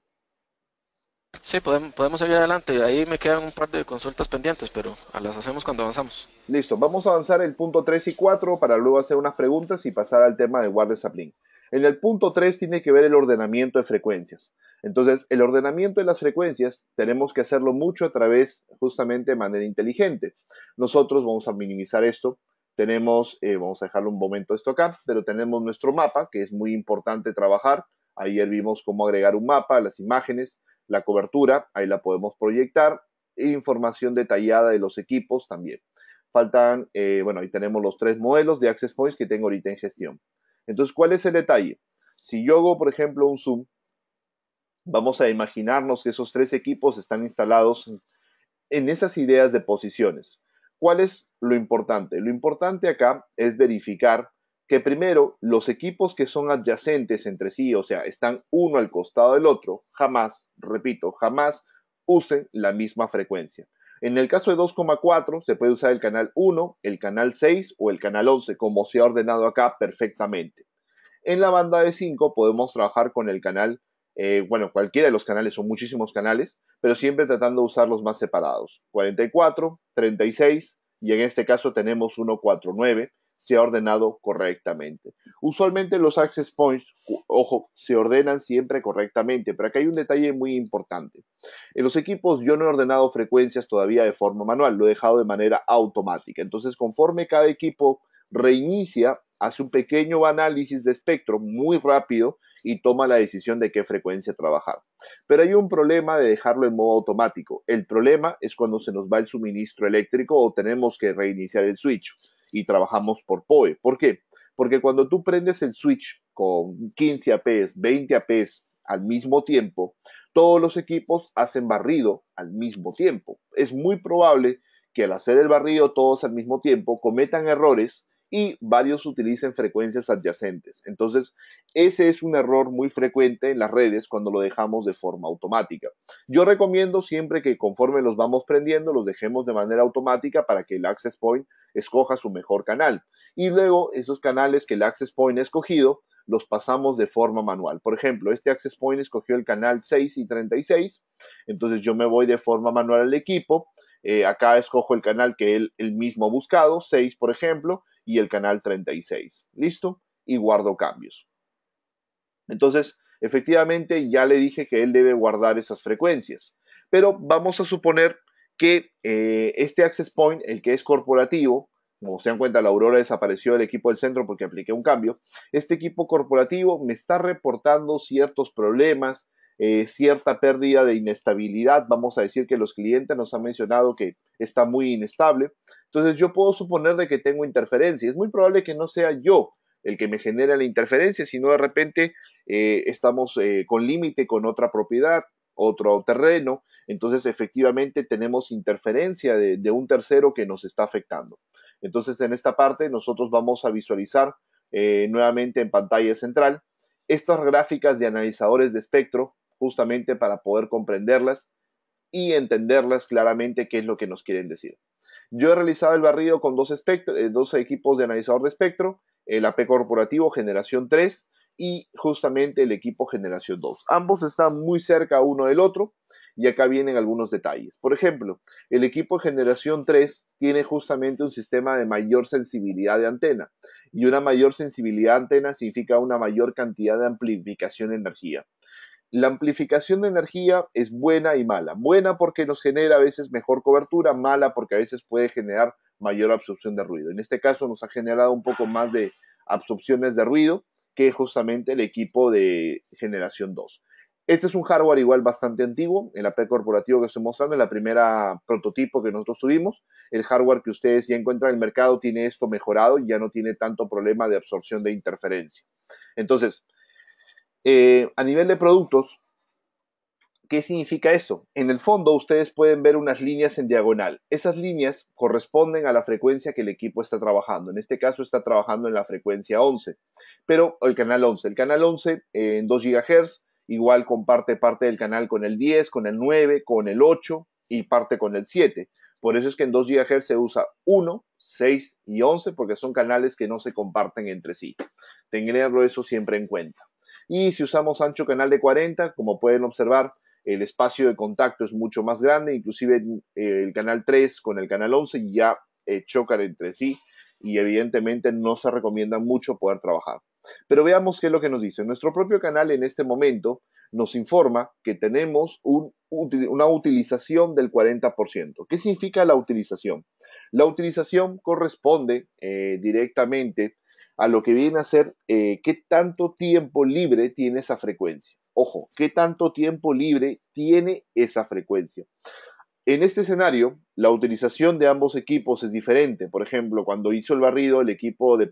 S1: Sí, podemos, seguir adelante. Ahí me quedan un par de consultas pendientes, pero las hacemos cuando avanzamos.
S2: Listo, vamos a avanzar el punto 3 y 4 para luego hacer unas preguntas y pasar al tema de Sapling en el punto 3 tiene que ver el ordenamiento de frecuencias. Entonces, el ordenamiento de las frecuencias tenemos que hacerlo mucho a través justamente de manera inteligente. Nosotros vamos a minimizar esto. Tenemos, eh, vamos a dejarlo un momento esto acá, pero tenemos nuestro mapa, que es muy importante trabajar. Ayer vimos cómo agregar un mapa, las imágenes, la cobertura, ahí la podemos proyectar, información detallada de los equipos también. Faltan, eh, bueno, ahí tenemos los tres modelos de Access Points que tengo ahorita en gestión. Entonces, ¿cuál es el detalle? Si yo hago, por ejemplo, un zoom, vamos a imaginarnos que esos tres equipos están instalados en esas ideas de posiciones. ¿Cuál es lo importante? Lo importante acá es verificar que primero los equipos que son adyacentes entre sí, o sea, están uno al costado del otro, jamás, repito, jamás usen la misma frecuencia. En el caso de 2,4 se puede usar el canal 1, el canal 6 o el canal 11, como se ha ordenado acá perfectamente. En la banda de 5 podemos trabajar con el canal, eh, bueno, cualquiera de los canales, son muchísimos canales, pero siempre tratando de usarlos más separados. 44, 36 y en este caso tenemos 149 se ha ordenado correctamente. Usualmente los access points, ojo, se ordenan siempre correctamente, pero acá hay un detalle muy importante. En los equipos yo no he ordenado frecuencias todavía de forma manual, lo he dejado de manera automática. Entonces, conforme cada equipo reinicia, hace un pequeño análisis de espectro muy rápido y toma la decisión de qué frecuencia trabajar. Pero hay un problema de dejarlo en modo automático. El problema es cuando se nos va el suministro eléctrico o tenemos que reiniciar el switch y trabajamos por POE. ¿Por qué? Porque cuando tú prendes el switch con 15 APs, 20 APs al mismo tiempo, todos los equipos hacen barrido al mismo tiempo. Es muy probable que al hacer el barrido todos al mismo tiempo cometan errores y varios utilizan frecuencias adyacentes. Entonces, ese es un error muy frecuente en las redes cuando lo dejamos de forma automática. Yo recomiendo siempre que conforme los vamos prendiendo, los dejemos de manera automática para que el access point escoja su mejor canal. Y luego, esos canales que el access point ha escogido, los pasamos de forma manual. Por ejemplo, este access point escogió el canal 6 y 36, entonces yo me voy de forma manual al equipo eh, acá escojo el canal que él, mismo ha buscado, 6 por ejemplo, y el canal 36. ¿Listo? Y guardo cambios. Entonces, efectivamente, ya le dije que él debe guardar esas frecuencias. Pero vamos a suponer que eh, este access point, el que es corporativo, como se dan cuenta, la Aurora desapareció del equipo del centro porque apliqué un cambio. Este equipo corporativo me está reportando ciertos problemas, eh, cierta pérdida de inestabilidad. Vamos a decir que los clientes nos han mencionado que está muy inestable. Entonces yo puedo suponer de que tengo interferencia. Es muy probable que no sea yo el que me genera la interferencia, sino de repente eh, estamos eh, con límite con otra propiedad, otro terreno. Entonces efectivamente tenemos interferencia de, un tercero que nos está afectando. Entonces en esta parte nosotros vamos a visualizar nuevamente en pantalla central estas gráficas de analizadores de espectro justamente para poder comprenderlas y entenderlas claramente qué es lo que nos quieren decir. Yo he realizado el barrido con dos, eh, dos equipos de analizador de espectro, el AP corporativo generación 3 y justamente el equipo generación 2. Ambos están muy cerca uno del otro y acá vienen algunos detalles. Por ejemplo, el equipo generación 3 tiene justamente un sistema de mayor sensibilidad de antena y una mayor sensibilidad de antena significa una mayor cantidad de amplificación de energía. La amplificación de energía es buena y mala. Buena porque nos genera a veces mejor cobertura, mala porque a veces puede generar mayor absorción de ruido. En este caso nos ha generado un poco más de absorciones de ruido que justamente el equipo de generación 2. Este es un hardware igual bastante antiguo, el AP corporativo que estoy mostrando, en la primera prototipo que nosotros tuvimos. El hardware que ustedes ya encuentran en el mercado tiene esto mejorado y ya no tiene tanto problema de absorción de interferencia. Entonces, eh, a nivel de productos, ¿qué significa esto? En el fondo ustedes pueden ver unas líneas en diagonal. Esas líneas corresponden a la frecuencia que el equipo está trabajando. En este caso está trabajando en la frecuencia 11, pero el canal 11. El canal 11 eh, en 2 GHz igual comparte parte del canal con el 10, con el 9, con el 8 y parte con el 7. Por eso es que en 2 GHz se usa 1, 6 y 11 porque son canales que no se comparten entre sí. Tenerlo eso siempre en cuenta. Y si usamos ancho canal de 40, como pueden observar, el espacio de contacto es mucho más grande, inclusive eh, el canal 3 con el canal 11 ya eh, chocan entre sí y evidentemente no se recomienda mucho poder trabajar. Pero veamos qué es lo que nos dice. Nuestro propio canal en este momento nos informa que tenemos una utilización del 40%. ¿Qué significa la utilización? La utilización corresponde eh, directamente a lo que viene a ser eh, qué tanto tiempo libre tiene esa frecuencia. Ojo, qué tanto tiempo libre tiene esa frecuencia. En este escenario, la utilización de ambos equipos es diferente. Por ejemplo, cuando hizo el barrido, el equipo de,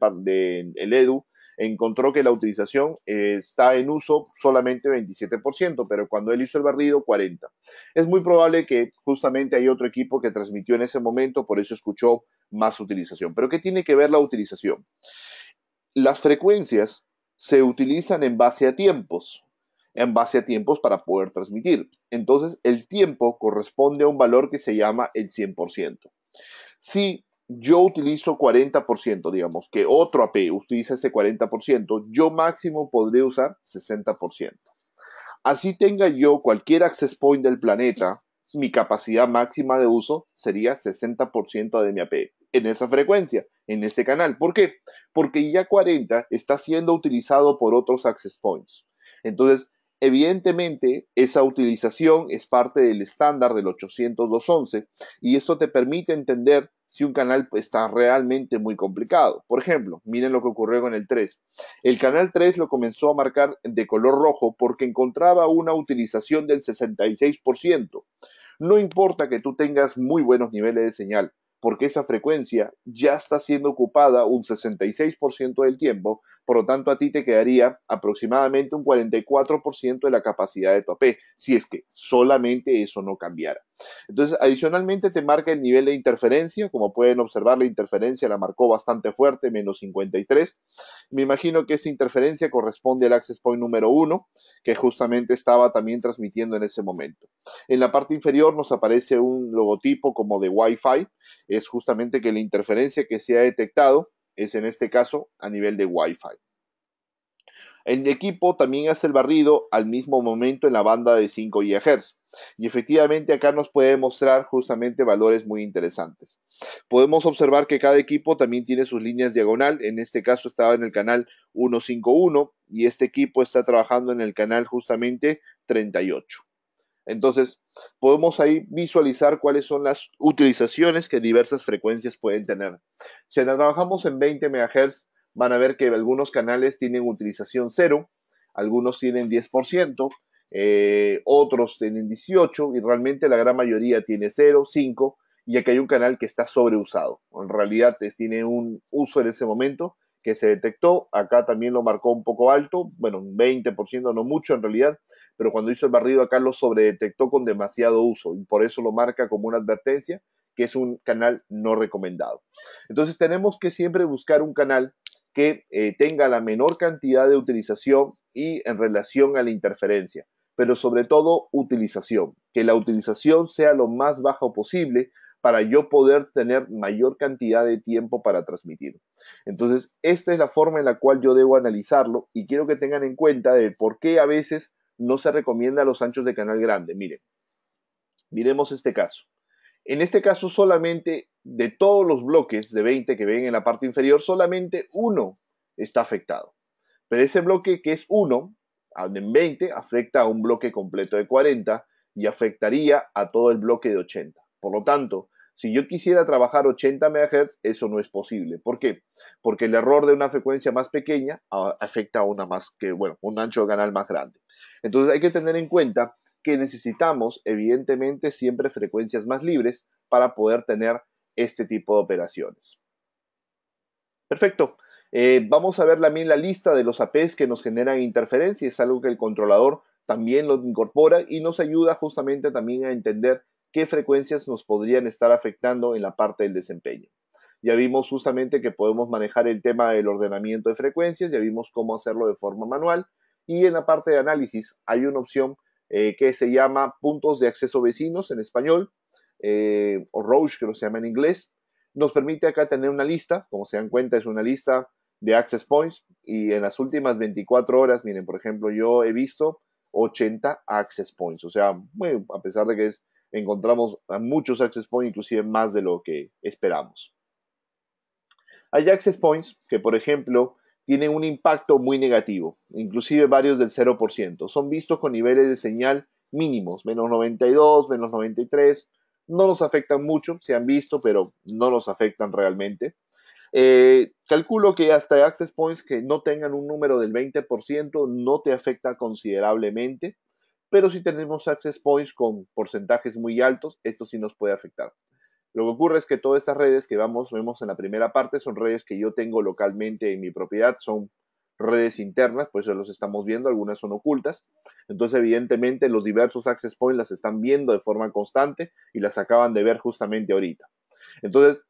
S2: Edu encontró que la utilización eh, está en uso solamente 27%, pero cuando él hizo el barrido, 40%. Es muy probable que justamente hay otro equipo que transmitió en ese momento, por eso escuchó más utilización. Pero ¿qué tiene que ver la utilización? Las frecuencias se utilizan en base a tiempos, en base a tiempos para poder transmitir. Entonces, el tiempo corresponde a un valor que se llama el 100%. Si yo utilizo 40%, digamos, que otro AP utiliza ese 40%, yo máximo podría usar 60%. Así tenga yo cualquier access point del planeta, mi capacidad máxima de uso sería 60% de mi AP en esa frecuencia, en ese canal. ¿Por qué? Porque ya 40 está siendo utilizado por otros access points. Entonces, evidentemente, esa utilización es parte del estándar del 802.11 y esto te permite entender si un canal está realmente muy complicado. Por ejemplo, miren lo que ocurrió con el 3. El canal 3 lo comenzó a marcar de color rojo porque encontraba una utilización del 66%. No importa que tú tengas muy buenos niveles de señal, porque esa frecuencia ya está siendo ocupada un 66% del tiempo por lo tanto, a ti te quedaría aproximadamente un 44% de la capacidad de tu AP, si es que solamente eso no cambiara. Entonces, adicionalmente te marca el nivel de interferencia. Como pueden observar, la interferencia la marcó bastante fuerte, menos 53. Me imagino que esta interferencia corresponde al access point número 1, que justamente estaba también transmitiendo en ese momento. En la parte inferior nos aparece un logotipo como de Wi-Fi. Es justamente que la interferencia que se ha detectado es en este caso a nivel de Wi-Fi. El equipo también hace el barrido al mismo momento en la banda de 5 GHz. Y efectivamente acá nos puede mostrar justamente valores muy interesantes. Podemos observar que cada equipo también tiene sus líneas diagonal. En este caso estaba en el canal 151 y este equipo está trabajando en el canal justamente 38. Entonces, podemos ahí visualizar cuáles son las utilizaciones que diversas frecuencias pueden tener. Si trabajamos en 20 MHz, van a ver que algunos canales tienen utilización cero, algunos tienen 10%, eh, otros tienen 18% y realmente la gran mayoría tiene cero, cinco. Y aquí hay un canal que está sobreusado. En realidad tiene un uso en ese momento que se detectó, acá también lo marcó un poco alto, bueno, un 20%, no mucho en realidad, pero cuando hizo el barrido acá lo sobredetectó con demasiado uso y por eso lo marca como una advertencia que es un canal no recomendado. Entonces tenemos que siempre buscar un canal que eh, tenga la menor cantidad de utilización y en relación a la interferencia, pero sobre todo utilización, que la utilización sea lo más baja posible para yo poder tener mayor cantidad de tiempo para transmitir. Entonces, esta es la forma en la cual yo debo analizarlo y quiero que tengan en cuenta de por qué a veces no se recomienda a los anchos de canal grande. Miren, miremos este caso. En este caso solamente de todos los bloques de 20 que ven en la parte inferior, solamente uno está afectado. Pero ese bloque que es 1, en 20, afecta a un bloque completo de 40 y afectaría a todo el bloque de 80. Por lo tanto, si yo quisiera trabajar 80 MHz, eso no es posible. ¿Por qué? Porque el error de una frecuencia más pequeña ah, afecta a una más que, bueno, un ancho de canal más grande. Entonces hay que tener en cuenta que necesitamos, evidentemente, siempre frecuencias más libres para poder tener este tipo de operaciones. Perfecto. Eh, vamos a ver también la lista de los APs que nos generan interferencia. Es algo que el controlador también lo incorpora y nos ayuda justamente también a entender qué frecuencias nos podrían estar afectando en la parte del desempeño. Ya vimos justamente que podemos manejar el tema del ordenamiento de frecuencias, ya vimos cómo hacerlo de forma manual y en la parte de análisis hay una opción eh, que se llama puntos de acceso vecinos en español, eh, o Roche, que lo se llama en inglés. Nos permite acá tener una lista, como se dan cuenta, es una lista de access points y en las últimas 24 horas, miren, por ejemplo, yo he visto 80 access points, o sea, a pesar de que encontramos muchos access points, inclusive más de lo que esperamos. Hay access points que, por ejemplo, tienen un impacto muy negativo, inclusive varios del 0%. Son vistos con niveles de señal mínimos, menos 92, menos 93. No nos afectan mucho, se han visto, pero no nos afectan realmente. Eh, calculo que hasta access points que no tengan un número del 20% no te afecta considerablemente, pero si tenemos access points con porcentajes muy altos, esto sí nos puede afectar. Lo que ocurre es que todas estas redes que vamos, vemos en la primera parte son redes que yo tengo localmente en mi propiedad, son redes internas, pues los estamos viendo, algunas son ocultas. Entonces, evidentemente, los diversos access points las están viendo de forma constante y las acaban de ver justamente ahorita. Entonces,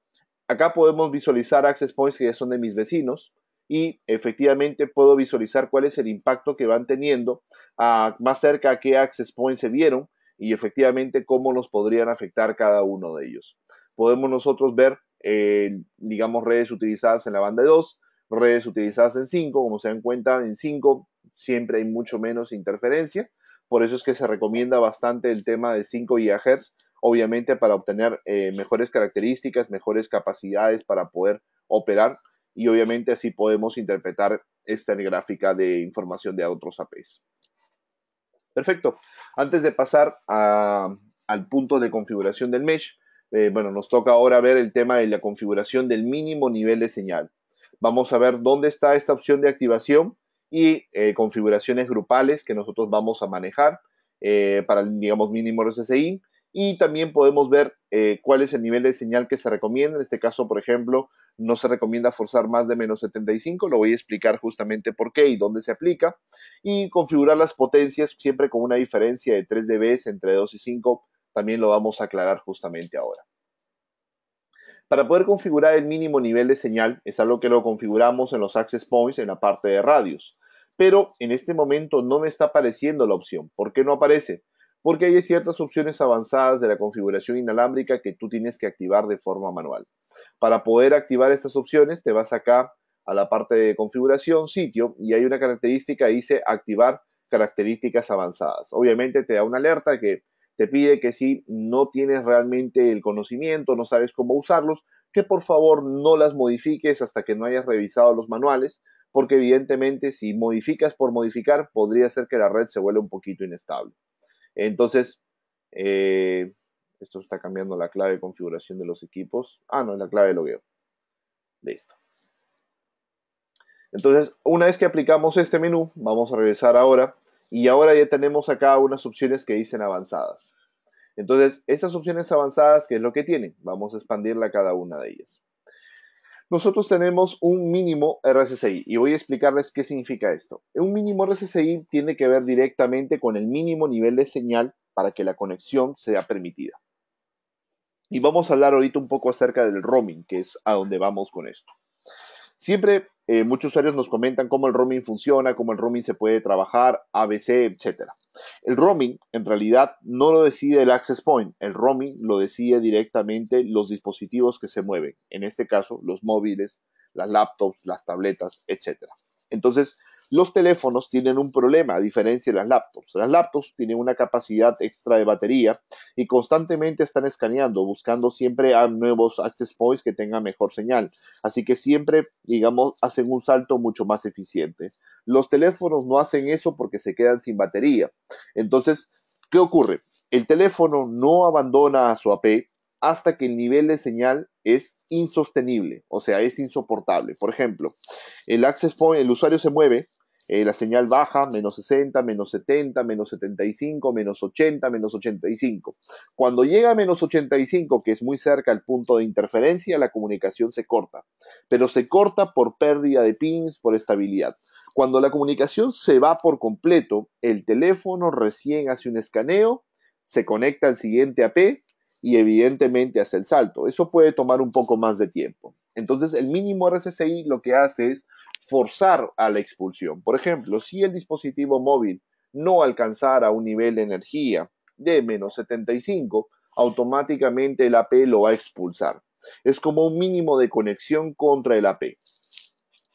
S2: acá podemos visualizar access points que ya son de mis vecinos y efectivamente puedo visualizar cuál es el impacto que van teniendo a, más cerca a qué access points se vieron y efectivamente cómo los podrían afectar cada uno de ellos podemos nosotros ver, eh, digamos, redes utilizadas en la banda de 2, redes utilizadas en 5, como se dan cuenta, en 5 siempre hay mucho menos interferencia, por eso es que se recomienda bastante el tema de 5 GHz, obviamente para obtener eh, mejores características, mejores capacidades para poder operar y obviamente así podemos interpretar esta gráfica de información de otros APs. Perfecto. Antes de pasar al punto de configuración del mesh, eh, bueno, nos toca ahora ver el tema de la configuración del mínimo nivel de señal. Vamos a ver dónde está esta opción de activación y eh, configuraciones grupales que nosotros vamos a manejar eh, para el, digamos, mínimo RSSI. Y también podemos ver cuál es el nivel de señal que se recomienda. En este caso, por ejemplo, no se recomienda forzar más de menos 75. Lo voy a explicar justamente por qué y dónde se aplica. Y configurar las potencias siempre con una diferencia de 3 dB entre 2 y 5 también lo vamos a aclarar justamente ahora. Para poder configurar el mínimo nivel de señal, es algo que lo configuramos en los access points en la parte de radios. Pero en este momento no me está apareciendo la opción. ¿Por qué no aparece? Porque hay ciertas opciones avanzadas de la configuración inalámbrica que tú tienes que activar de forma manual. Para poder activar estas opciones, te vas acá a la parte de configuración, sitio, y hay una característica dice activar características avanzadas. Obviamente te da una alerta que te pide que si no tienes realmente el conocimiento, no sabes cómo usarlos, que por favor no las modifiques hasta que no hayas revisado los manuales, porque evidentemente si modificas por modificar, podría ser que la red se vuelva un poquito inestable. Entonces, eh, esto está cambiando la clave de configuración de los equipos. Ah, no, es la clave de logueo. Listo. Entonces, una vez que aplicamos este menú, vamos a regresar ahora y ahora ya tenemos acá unas opciones que dicen avanzadas. Entonces, esas opciones avanzadas, ¿qué es lo que tienen? Vamos a expandirla cada una de ellas. Nosotros tenemos un mínimo RSSI y voy a explicarles qué significa esto. Un mínimo RSSI tiene que ver directamente con el mínimo nivel de señal para que la conexión sea permitida. Y vamos a hablar ahorita un poco acerca del roaming, que es a donde vamos con esto. Siempre eh, muchos usuarios nos comentan cómo el roaming funciona, cómo el roaming se puede trabajar, ABC, etc. El roaming en realidad no lo decide el access point, el roaming lo decide directamente los dispositivos que se mueven, en este caso los móviles, las laptops, las tabletas, etc. Entonces, los teléfonos tienen un problema, a diferencia de las laptops. Las laptops tienen una capacidad extra de batería y constantemente están escaneando, buscando siempre a nuevos access points que tengan mejor señal. Así que siempre, digamos, hacen un salto mucho más eficiente. Los teléfonos no hacen eso porque se quedan sin batería. Entonces, ¿qué ocurre? El teléfono no abandona a su AP hasta que el nivel de señal es insostenible, o sea, es insoportable. Por ejemplo, el access point, el usuario se mueve eh, la señal baja, menos 60, menos 70, menos 75, menos 80, menos 85. Cuando llega a menos 85, que es muy cerca al punto de interferencia, la comunicación se corta, pero se corta por pérdida de pins, por estabilidad. Cuando la comunicación se va por completo, el teléfono recién hace un escaneo, se conecta al siguiente AP y evidentemente hace el salto. Eso puede tomar un poco más de tiempo. Entonces, el mínimo RCCI lo que hace es forzar a la expulsión. Por ejemplo, si el dispositivo móvil no alcanzara un nivel de energía de menos 75, automáticamente el AP lo va a expulsar. Es como un mínimo de conexión contra el AP.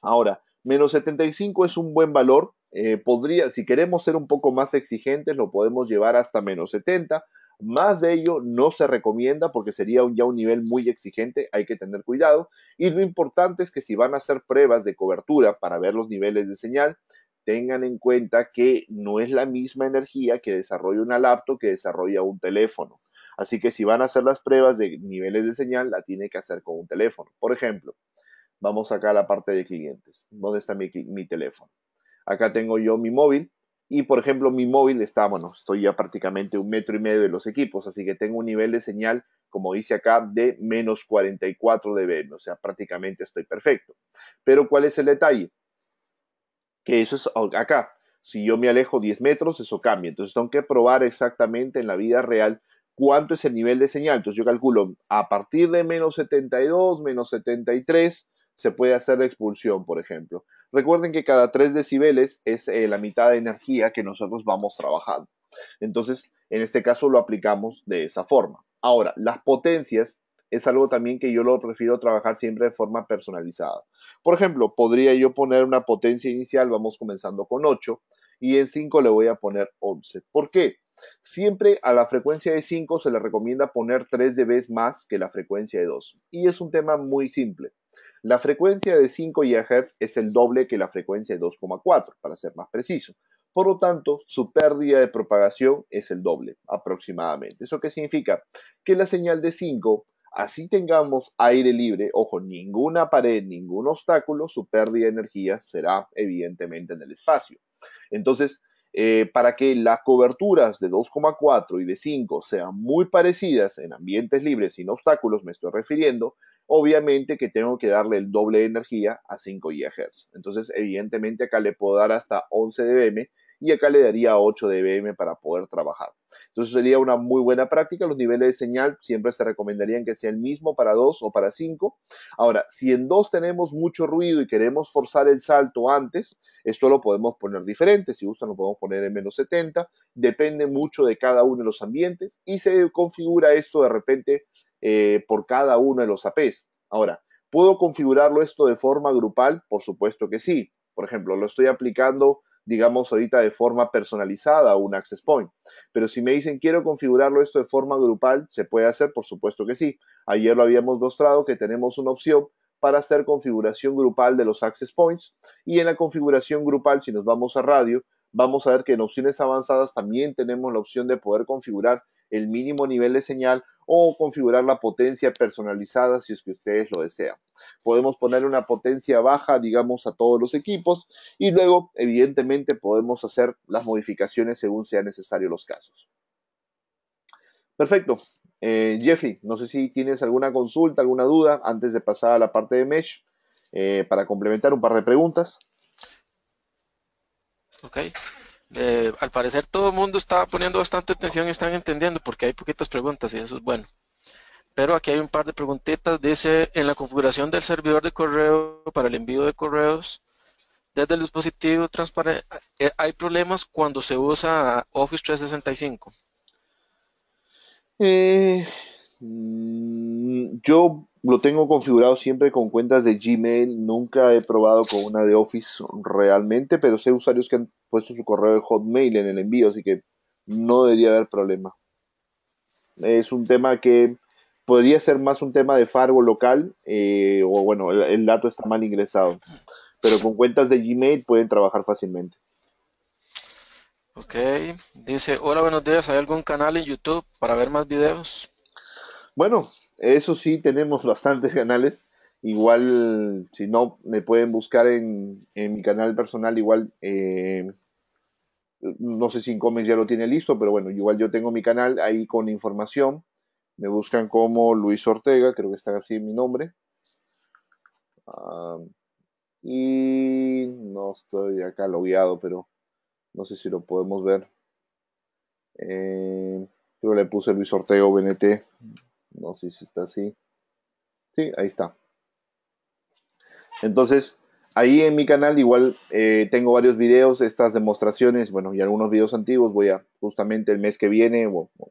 S2: Ahora, menos 75 es un buen valor. Eh, podría, si queremos ser un poco más exigentes, lo podemos llevar hasta menos 70, más de ello no se recomienda porque sería ya un nivel muy exigente, hay que tener cuidado. Y lo importante es que si van a hacer pruebas de cobertura para ver los niveles de señal, tengan en cuenta que no es la misma energía que desarrolla una laptop que desarrolla un teléfono. Así que si van a hacer las pruebas de niveles de señal, la tiene que hacer con un teléfono. Por ejemplo, vamos acá a la parte de clientes. ¿Dónde está mi teléfono? Acá tengo yo mi móvil, y por ejemplo, mi móvil está, bueno, estoy ya prácticamente un metro y medio de los equipos, así que tengo un nivel de señal, como dice acá, de menos 44 dB o sea, prácticamente estoy perfecto. Pero ¿cuál es el detalle? Que eso es acá. Si yo me alejo 10 metros, eso cambia. Entonces tengo que probar exactamente en la vida real cuánto es el nivel de señal. Entonces yo calculo a partir de menos 72, menos 73, se puede hacer la expulsión, por ejemplo. Recuerden que cada 3 decibeles es eh, la mitad de energía que nosotros vamos trabajando. Entonces, en este caso lo aplicamos de esa forma. Ahora, las potencias es algo también que yo lo prefiero trabajar siempre de forma personalizada. Por ejemplo, podría yo poner una potencia inicial, vamos comenzando con 8, y en 5 le voy a poner 11. ¿Por qué? Siempre a la frecuencia de 5 se le recomienda poner 3 dB más que la frecuencia de 2. Y es un tema muy simple. La frecuencia de 5 GHz es el doble que la frecuencia de 2,4, para ser más preciso. Por lo tanto, su pérdida de propagación es el doble, aproximadamente. ¿Eso qué significa? Que la señal de 5, así tengamos aire libre, ojo, ninguna pared, ningún obstáculo, su pérdida de energía será evidentemente en el espacio. Entonces, eh, para que las coberturas de 2,4 y de 5 sean muy parecidas en ambientes libres sin obstáculos, me estoy refiriendo, obviamente que tengo que darle el doble de energía a 5 GHz. Entonces, evidentemente acá le puedo dar hasta 11 dBm y acá le daría 8 dBm para poder trabajar. Entonces sería una muy buena práctica. Los niveles de señal siempre se recomendarían que sea el mismo para 2 o para 5. Ahora, si en 2 tenemos mucho ruido y queremos forzar el salto antes, esto lo podemos poner diferente. Si gustan lo podemos poner en menos 70. Depende mucho de cada uno de los ambientes y se configura esto de repente eh, por cada uno de los APs. Ahora, ¿puedo configurarlo esto de forma grupal? Por supuesto que sí. Por ejemplo, lo estoy aplicando, digamos, ahorita de forma personalizada a un access point. Pero si me dicen, quiero configurarlo esto de forma grupal, ¿se puede hacer? Por supuesto que sí. Ayer lo habíamos mostrado que tenemos una opción para hacer configuración grupal de los access points y en la configuración grupal si nos vamos a radio vamos a ver que en opciones avanzadas también tenemos la opción de poder configurar el mínimo nivel de señal o configurar la potencia personalizada si es que ustedes lo desean. Podemos poner una potencia baja, digamos, a todos los equipos y luego, evidentemente, podemos hacer las modificaciones según sean necesarios los casos. Perfecto. Eh, Jeffrey, no sé si tienes alguna consulta, alguna duda antes de pasar a la parte de Mesh eh, para complementar un par de preguntas.
S1: Ok. Eh, al parecer todo el mundo está poniendo bastante atención y están entendiendo porque hay poquitas preguntas y eso es bueno. Pero aquí hay un par de preguntitas. Dice, en la configuración del servidor de correo para el envío de correos, desde el dispositivo transparente, eh, ¿hay problemas cuando se usa Office 365?
S2: Eh, mm, yo lo tengo configurado siempre con cuentas de Gmail, nunca he probado con una de Office realmente, pero sé usuarios que han puesto su correo de Hotmail en el envío, así que no debería haber problema. Es un tema que podría ser más un tema de Fargo local, eh, o bueno, el, el dato está mal ingresado, pero con cuentas de Gmail pueden trabajar fácilmente.
S1: Ok, dice, hola, buenos días, ¿hay algún canal en YouTube para ver más videos?
S2: Bueno, eso sí, tenemos bastantes canales. Igual, si no, me pueden buscar en, mi canal personal. Igual, eh, no sé si en Incomex ya lo tiene listo, pero bueno, igual yo tengo mi canal ahí con información. Me buscan como Luis Ortega, creo que está así mi nombre. Ah, y no estoy acá logueado, pero no sé si lo podemos ver. creo eh, que le puse Luis Ortega BNT. No sé si está así. Sí, ahí está. Entonces, ahí en mi canal igual eh, tengo varios videos, estas demostraciones, bueno, y algunos videos antiguos. Voy a, justamente el mes que viene,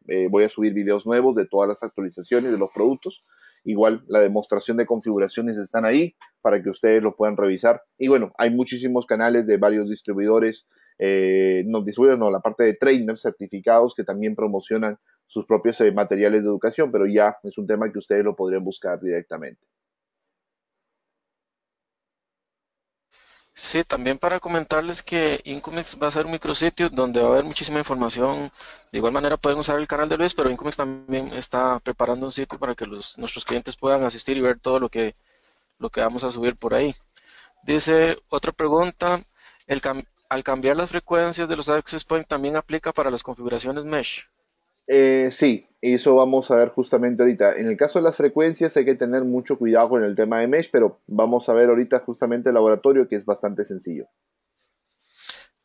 S2: eh, voy a subir videos nuevos de todas las actualizaciones de los productos. Igual la demostración de configuraciones están ahí para que ustedes lo puedan revisar. Y bueno, hay muchísimos canales de varios distribuidores, eh, no distribuidores, no, la parte de trainers certificados que también promocionan sus propios eh, materiales de educación, pero ya es un tema que ustedes lo podrían buscar directamente. Sí,
S1: también para comentarles que Incomex va a ser un micrositio donde va a haber muchísima información. De igual manera pueden usar el canal de Luis, pero Incomex también está preparando un sitio para que los, nuestros clientes puedan asistir y ver todo lo que, lo que vamos a subir por ahí. Dice otra pregunta, el al cambiar las frecuencias de los access point también aplica para las configuraciones
S2: mesh. Eh, sí, eso vamos a ver justamente ahorita. En el caso de las frecuencias hay que tener mucho cuidado con el tema de mesh, pero vamos a ver ahorita justamente el laboratorio que es bastante sencillo.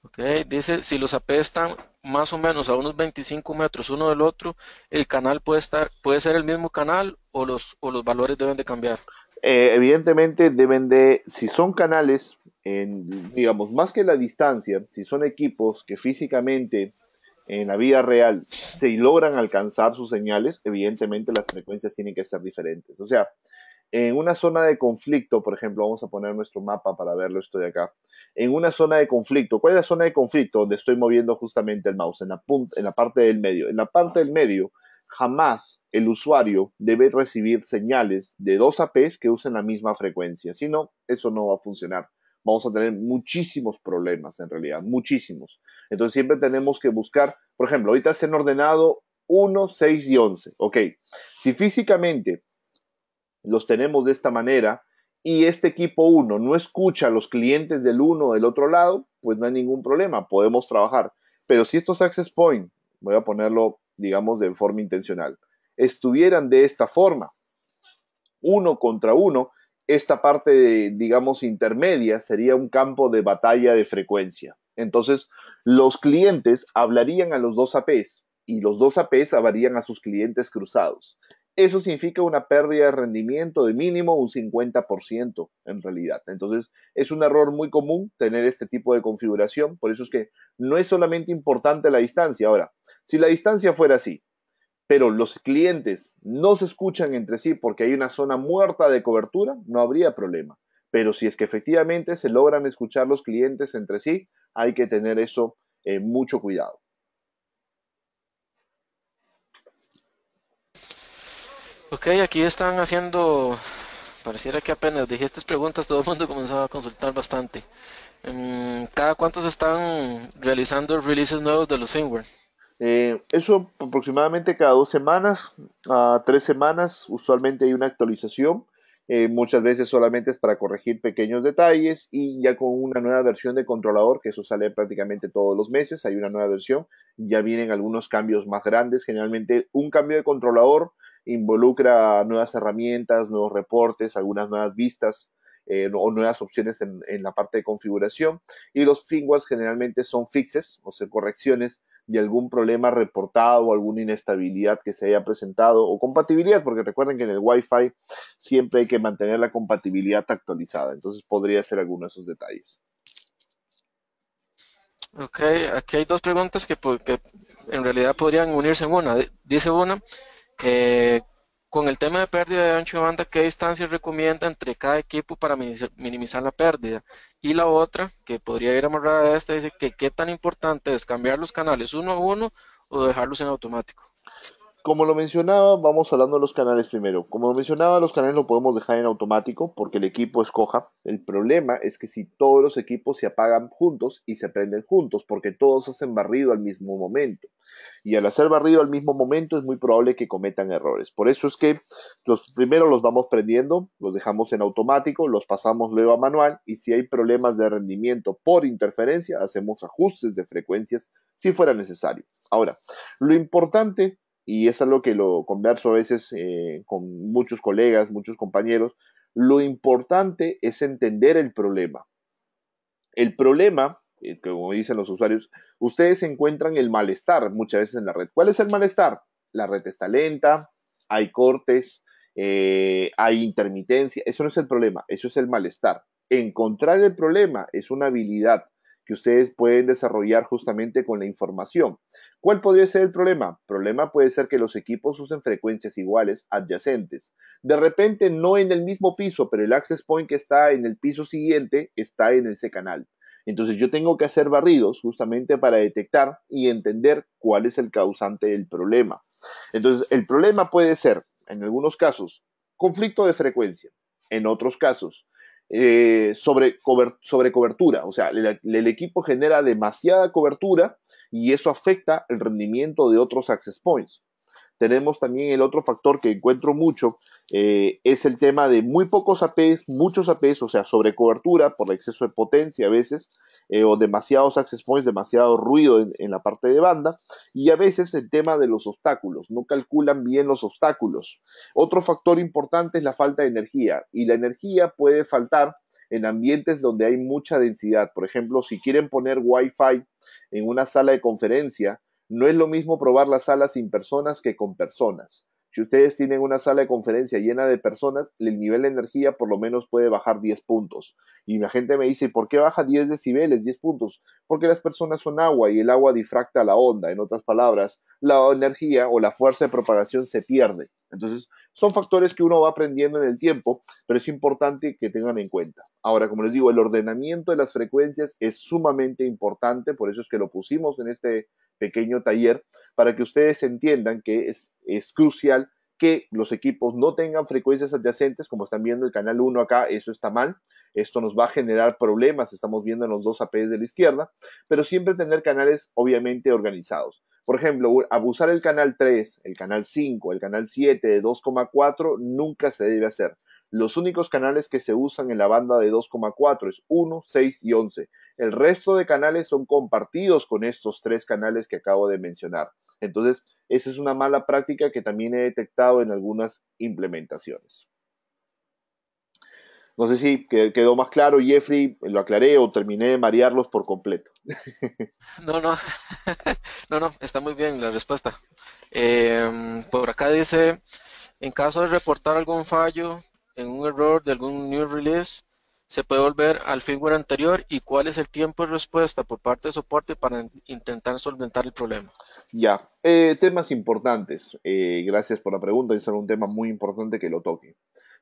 S1: Ok, dice, si los AP están más o menos a unos 25 metros uno del otro, el canal puede estar, puede ser el mismo canal o los, los valores deben de cambiar.
S2: Eh, evidentemente deben de, si son canales, en, digamos, más que la distancia, si son equipos que físicamente en la vida real si logran alcanzar sus señales, evidentemente las frecuencias tienen que ser diferentes. O sea, en una zona de conflicto, por ejemplo, vamos a poner nuestro mapa para verlo, estoy acá. En una zona de conflicto, ¿cuál es la zona de conflicto donde estoy moviendo justamente el mouse? En la, en la parte del medio. En la parte del medio, jamás el usuario debe recibir señales de dos APs que usen la misma frecuencia, si no, eso no va a funcionar vamos a tener muchísimos problemas en realidad, muchísimos. Entonces siempre tenemos que buscar, por ejemplo, ahorita se han ordenado 1, 6 y 11. Ok, si físicamente los tenemos de esta manera y este equipo 1 no escucha a los clientes del uno del otro lado, pues no hay ningún problema, podemos trabajar. Pero si estos access point, voy a ponerlo, digamos, de forma intencional, estuvieran de esta forma, uno contra uno, esta parte, digamos, intermedia sería un campo de batalla de frecuencia. Entonces, los clientes hablarían a los dos APs y los dos APs hablarían a sus clientes cruzados. Eso significa una pérdida de rendimiento de mínimo un 50% en realidad. Entonces, es un error muy común tener este tipo de configuración. Por eso es que no es solamente importante la distancia. Ahora, si la distancia fuera así, pero los clientes no se escuchan entre sí porque hay una zona muerta de cobertura, no habría problema. Pero si es que efectivamente se logran escuchar los clientes entre sí, hay que tener eso eh, mucho cuidado.
S1: Ok, aquí están haciendo, pareciera que apenas dije estas preguntas, todo el mundo comenzaba a consultar bastante. Mm, ¿Cada cuánto están realizando releases nuevos de los firmware?
S2: Eh, eso aproximadamente cada dos semanas a tres semanas, usualmente hay una actualización. Eh, muchas veces solamente es para corregir pequeños detalles y ya con una nueva versión de controlador, que eso sale prácticamente todos los meses, hay una nueva versión, ya vienen algunos cambios más grandes. Generalmente un cambio de controlador involucra nuevas herramientas, nuevos reportes, algunas nuevas vistas eh, o nuevas opciones en, la parte de configuración. Y los firmware generalmente son fixes, o sea, correcciones y algún problema reportado o alguna inestabilidad que se haya presentado o compatibilidad, porque recuerden que en el Wi-Fi siempre hay que mantener la compatibilidad actualizada, entonces podría ser alguno de esos detalles.
S1: Ok, aquí hay dos preguntas que, que en realidad podrían unirse en una. Dice una, eh, con el tema de pérdida de ancho de banda, ¿qué distancia recomienda entre cada equipo para minimizar la pérdida? Y la otra, que podría ir amarrada a esta, dice que qué tan importante es cambiar los canales uno a uno o
S2: dejarlos en automático como lo mencionaba, vamos hablando de los canales primero. Como lo mencionaba, los canales lo podemos dejar en automático porque el equipo escoja. El problema es que si todos los equipos se apagan juntos y se prenden juntos, porque todos hacen barrido al mismo momento. Y al hacer barrido al mismo momento es muy probable que cometan errores. Por eso es que los primero los vamos prendiendo, los dejamos en automático, los pasamos luego a manual y si hay problemas de rendimiento por interferencia, hacemos ajustes de frecuencias si fuera necesario. Ahora, lo importante y es algo que lo converso a veces eh, con muchos colegas, muchos compañeros, lo importante es entender el problema. El problema, eh, como dicen los usuarios, ustedes encuentran el malestar muchas veces en la red. ¿Cuál es el malestar? La red está lenta, hay cortes, eh, hay intermitencia. Eso no es el problema, eso es el malestar. Encontrar el problema es una habilidad que ustedes pueden desarrollar justamente con la información. ¿Cuál podría ser el problema? El problema puede ser que los equipos usen frecuencias iguales adyacentes. De repente no en el mismo piso, pero el access point que está en el piso siguiente está en ese canal. Entonces yo tengo que hacer barridos justamente para detectar y entender cuál es el causante del problema. Entonces el problema puede ser, en algunos casos, conflicto de frecuencia. En otros casos, eh, sobre, cobertura. O sea, el, equipo genera demasiada cobertura y eso afecta el rendimiento de otros access points tenemos también el otro factor que encuentro mucho, eh, es el tema de muy pocos APs, muchos APs, o sea, sobrecobertura por exceso de potencia a veces, eh, o demasiados access points, demasiado ruido en, en, la parte de banda, y a veces el tema de los obstáculos, no calculan bien los obstáculos. Otro factor importante es la falta de energía, y la energía puede faltar en ambientes donde hay mucha densidad. Por ejemplo, si quieren poner Wi-Fi en una sala de conferencia, no es lo mismo probar las salas sin personas que con personas. Si ustedes tienen una sala de conferencia llena de personas, el nivel de energía por lo menos puede bajar 10 puntos. Y la gente me dice, ¿por qué baja 10 decibeles, 10 puntos? Porque las personas son agua y el agua difracta la onda. En otras palabras, la energía o la fuerza de propagación se pierde. Entonces, son factores que uno va aprendiendo en el tiempo, pero es importante que tengan en cuenta. Ahora, como les digo, el ordenamiento de las frecuencias es sumamente importante, por eso es que lo pusimos en este pequeño taller, para que ustedes entiendan que es, crucial que los equipos no tengan frecuencias adyacentes, como están viendo el canal 1 acá, eso está mal. Esto nos va a generar problemas, estamos viendo en los dos APs de la izquierda, pero siempre tener canales obviamente organizados. Por ejemplo, abusar el canal 3, el canal 5, el canal 7 de 2,4 nunca se debe hacer. Los únicos canales que se usan en la banda de 2,4 es 1, 6 y 11. El resto de canales son compartidos con estos tres canales que acabo de mencionar. Entonces, esa es una mala práctica que también he detectado en algunas implementaciones. No sé si quedó más claro, Jeffrey, lo aclaré o terminé de marearlos por completo.
S1: No, no, no, no, está muy bien la respuesta. Em, por acá dice, en caso de reportar algún fallo en un error de algún new release, se puede volver al firmware anterior y cuál es el tiempo de respuesta por parte de soporte para intentar solventar el problema.
S2: Ya, eh, temas importantes. Eh, gracias por la pregunta, es un tema muy importante que lo toque.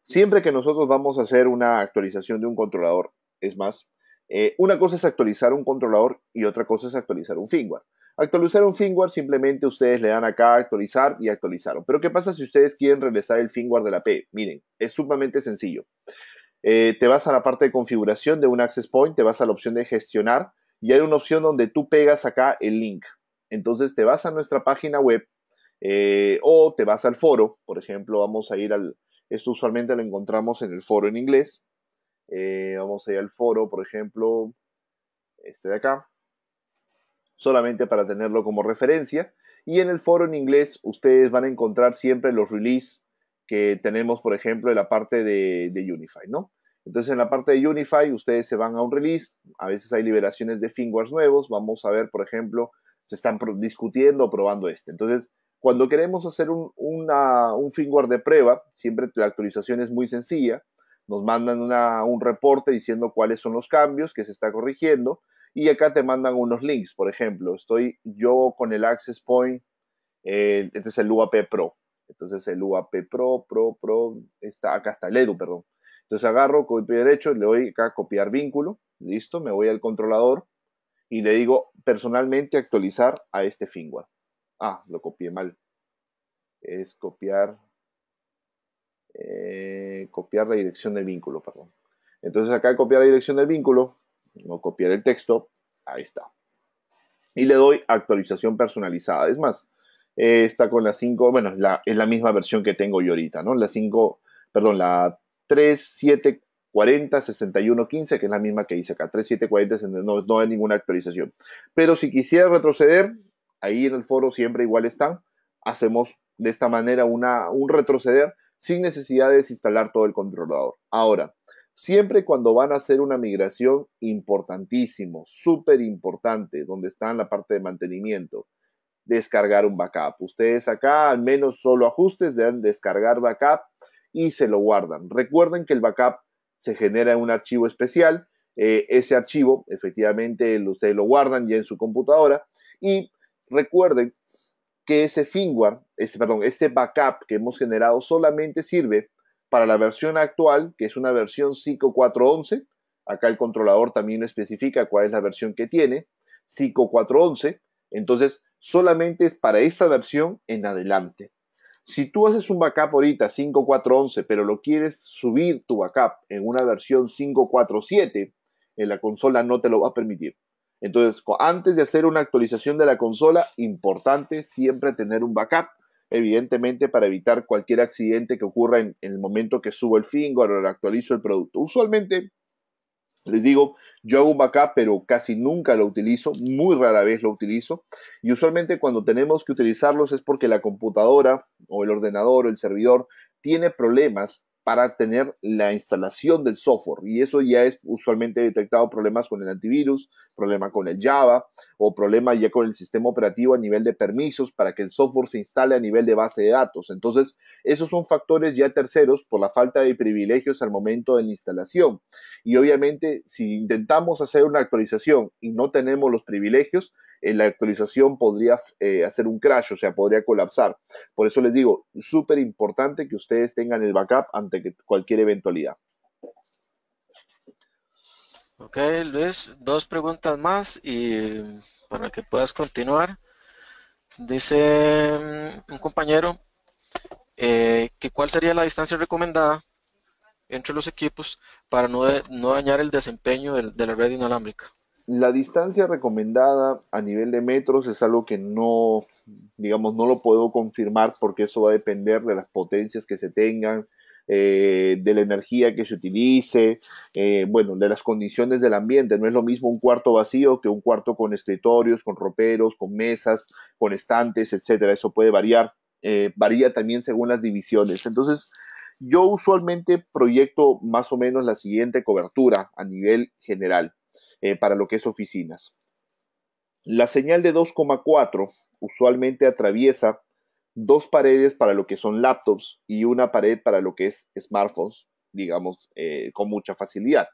S2: Siempre que nosotros vamos a hacer una actualización de un controlador, es más, eh, una cosa es actualizar un controlador y otra cosa es actualizar un firmware. Actualizar un firmware simplemente ustedes le dan acá actualizar y actualizaron. Pero ¿qué pasa si ustedes quieren regresar el firmware de la P? Miren, es sumamente sencillo. Eh, te vas a la parte de configuración de un access point, te vas a la opción de gestionar y hay una opción donde tú pegas acá el link. Entonces te vas a nuestra página web eh, o te vas al foro, por ejemplo, vamos a ir al, esto usualmente lo encontramos en el foro en inglés. Eh, vamos a ir al foro, por ejemplo, este de acá, solamente para tenerlo como referencia. Y en el foro en inglés ustedes van a encontrar siempre los release que tenemos, por ejemplo, en la parte de, de Unify, ¿no? Entonces en la parte de Unify ustedes se van a un release, a veces hay liberaciones de firmwares nuevos, vamos a ver, por ejemplo, se están discutiendo o probando este. Entonces cuando queremos hacer un, firmware de prueba, siempre la actualización es muy sencilla. Nos mandan un reporte diciendo cuáles son los cambios que se está corrigiendo y acá te mandan unos links. Por ejemplo, estoy yo con el Access Point, este es el UAP Pro. Entonces el UAP Pro, Pro, Pro, está, acá está el EDU, perdón. Entonces agarro, copio derecho, le doy acá copiar vínculo, listo, me voy al controlador y le digo personalmente actualizar a este firmware. Ah, lo copié mal. Es copiar. Eh, copiar la dirección del vínculo, perdón. Entonces acá copiar la dirección del vínculo, no copiar el texto, ahí está. Y le doy actualización personalizada. Es más, eh, está con la 5, bueno, la, es la misma versión que tengo yo ahorita, ¿no? La 5, perdón, la 3.7.4061.15, que es la misma que hice acá. 3740 no, no hay ninguna actualización. Pero si quisiera retroceder, ahí en el foro siempre igual están. Hacemos de esta manera un retroceder sin necesidad de desinstalar todo el controlador. Ahora, siempre cuando van a hacer una migración importantísimo, súper importante, donde está en la parte de mantenimiento, descargar un backup. Ustedes acá, al menos solo ajustes, deben descargar backup y se lo guardan. Recuerden que el backup se genera en un archivo especial. Eh, ese archivo, efectivamente, ustedes lo guardan ya en su computadora y Recuerden que ese firmware, ese, perdón, este backup que hemos generado solamente sirve para la versión actual, que es una versión 5411. Acá el controlador también especifica cuál es la versión que tiene, 5411. Entonces, solamente es para esta versión en adelante. Si tú haces un backup ahorita 5411, pero lo quieres subir tu backup en una versión 547, en eh, la consola no te lo va a permitir. Entonces, antes de hacer una actualización de la consola, importante siempre tener un backup, evidentemente para evitar cualquier accidente que ocurra en, el momento que subo el fingo o actualizo el producto. Usualmente, les digo, yo hago un backup, pero casi nunca lo utilizo, muy rara vez lo utilizo, y usualmente cuando tenemos que utilizarlos es porque la computadora o el ordenador o el servidor tiene problemas para tener la instalación del software. Y eso ya es usualmente detectado problemas con el antivirus, problema con el Java o problema ya con el sistema operativo a nivel de permisos para que el software se instale a nivel de base de datos. Entonces, esos son factores ya terceros por la falta de privilegios al momento de la instalación. Y obviamente, si intentamos hacer una actualización y no tenemos los privilegios, la actualización podría eh, hacer un crash, o sea, podría colapsar. Por eso les digo, súper importante que ustedes tengan el backup ante cualquier eventualidad.
S1: Ok, Luis, dos preguntas más y para que puedas continuar. Dice mm, un compañero eh, que cuál sería la distancia recomendada entre los equipos para no, dañar el desempeño de la red inalámbrica
S2: la distancia recomendada a nivel de metros es algo que no, digamos, no lo puedo confirmar porque eso va a depender de las potencias que se tengan, eh, de la energía que se utilice, eh, bueno, de las condiciones del ambiente. No es lo mismo un cuarto vacío que un cuarto con escritorios, con roperos, con mesas, con estantes, etcétera. Eso puede variar. Eh, varía también según las divisiones. Entonces, yo usualmente proyecto más o menos la siguiente cobertura a nivel general. Eh, para lo que es oficinas. La señal de 2,4 usualmente atraviesa dos paredes para lo que son laptops y una pared para lo que es smartphones, digamos, eh, con mucha facilidad.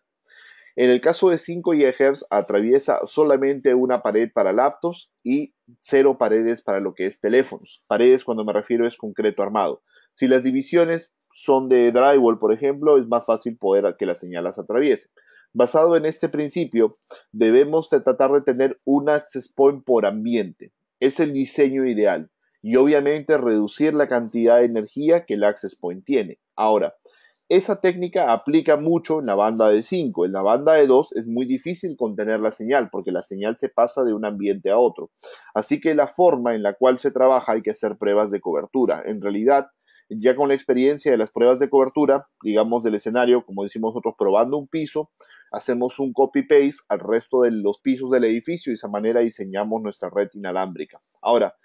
S2: En el caso de 5 GHz atraviesa solamente una pared para laptops y cero paredes para lo que es teléfonos. Paredes cuando me refiero es concreto armado. Si las divisiones son de drywall, por ejemplo, es más fácil poder que las señalas atraviesen. Basado en este principio, debemos tratar de tener un access point por ambiente. Es el diseño ideal. Y obviamente reducir la cantidad de energía que el access point tiene. Ahora, esa técnica aplica mucho en la banda de 5. En la banda de 2 es muy difícil contener la señal porque la señal se pasa de un ambiente a otro. Así que la forma en la cual se trabaja hay que hacer pruebas de cobertura. En realidad, ya con la experiencia de las pruebas de cobertura, digamos del escenario, como decimos nosotros, probando un piso, hacemos un copy-paste al resto de los pisos del edificio y de esa manera diseñamos nuestra red inalámbrica. Ahora,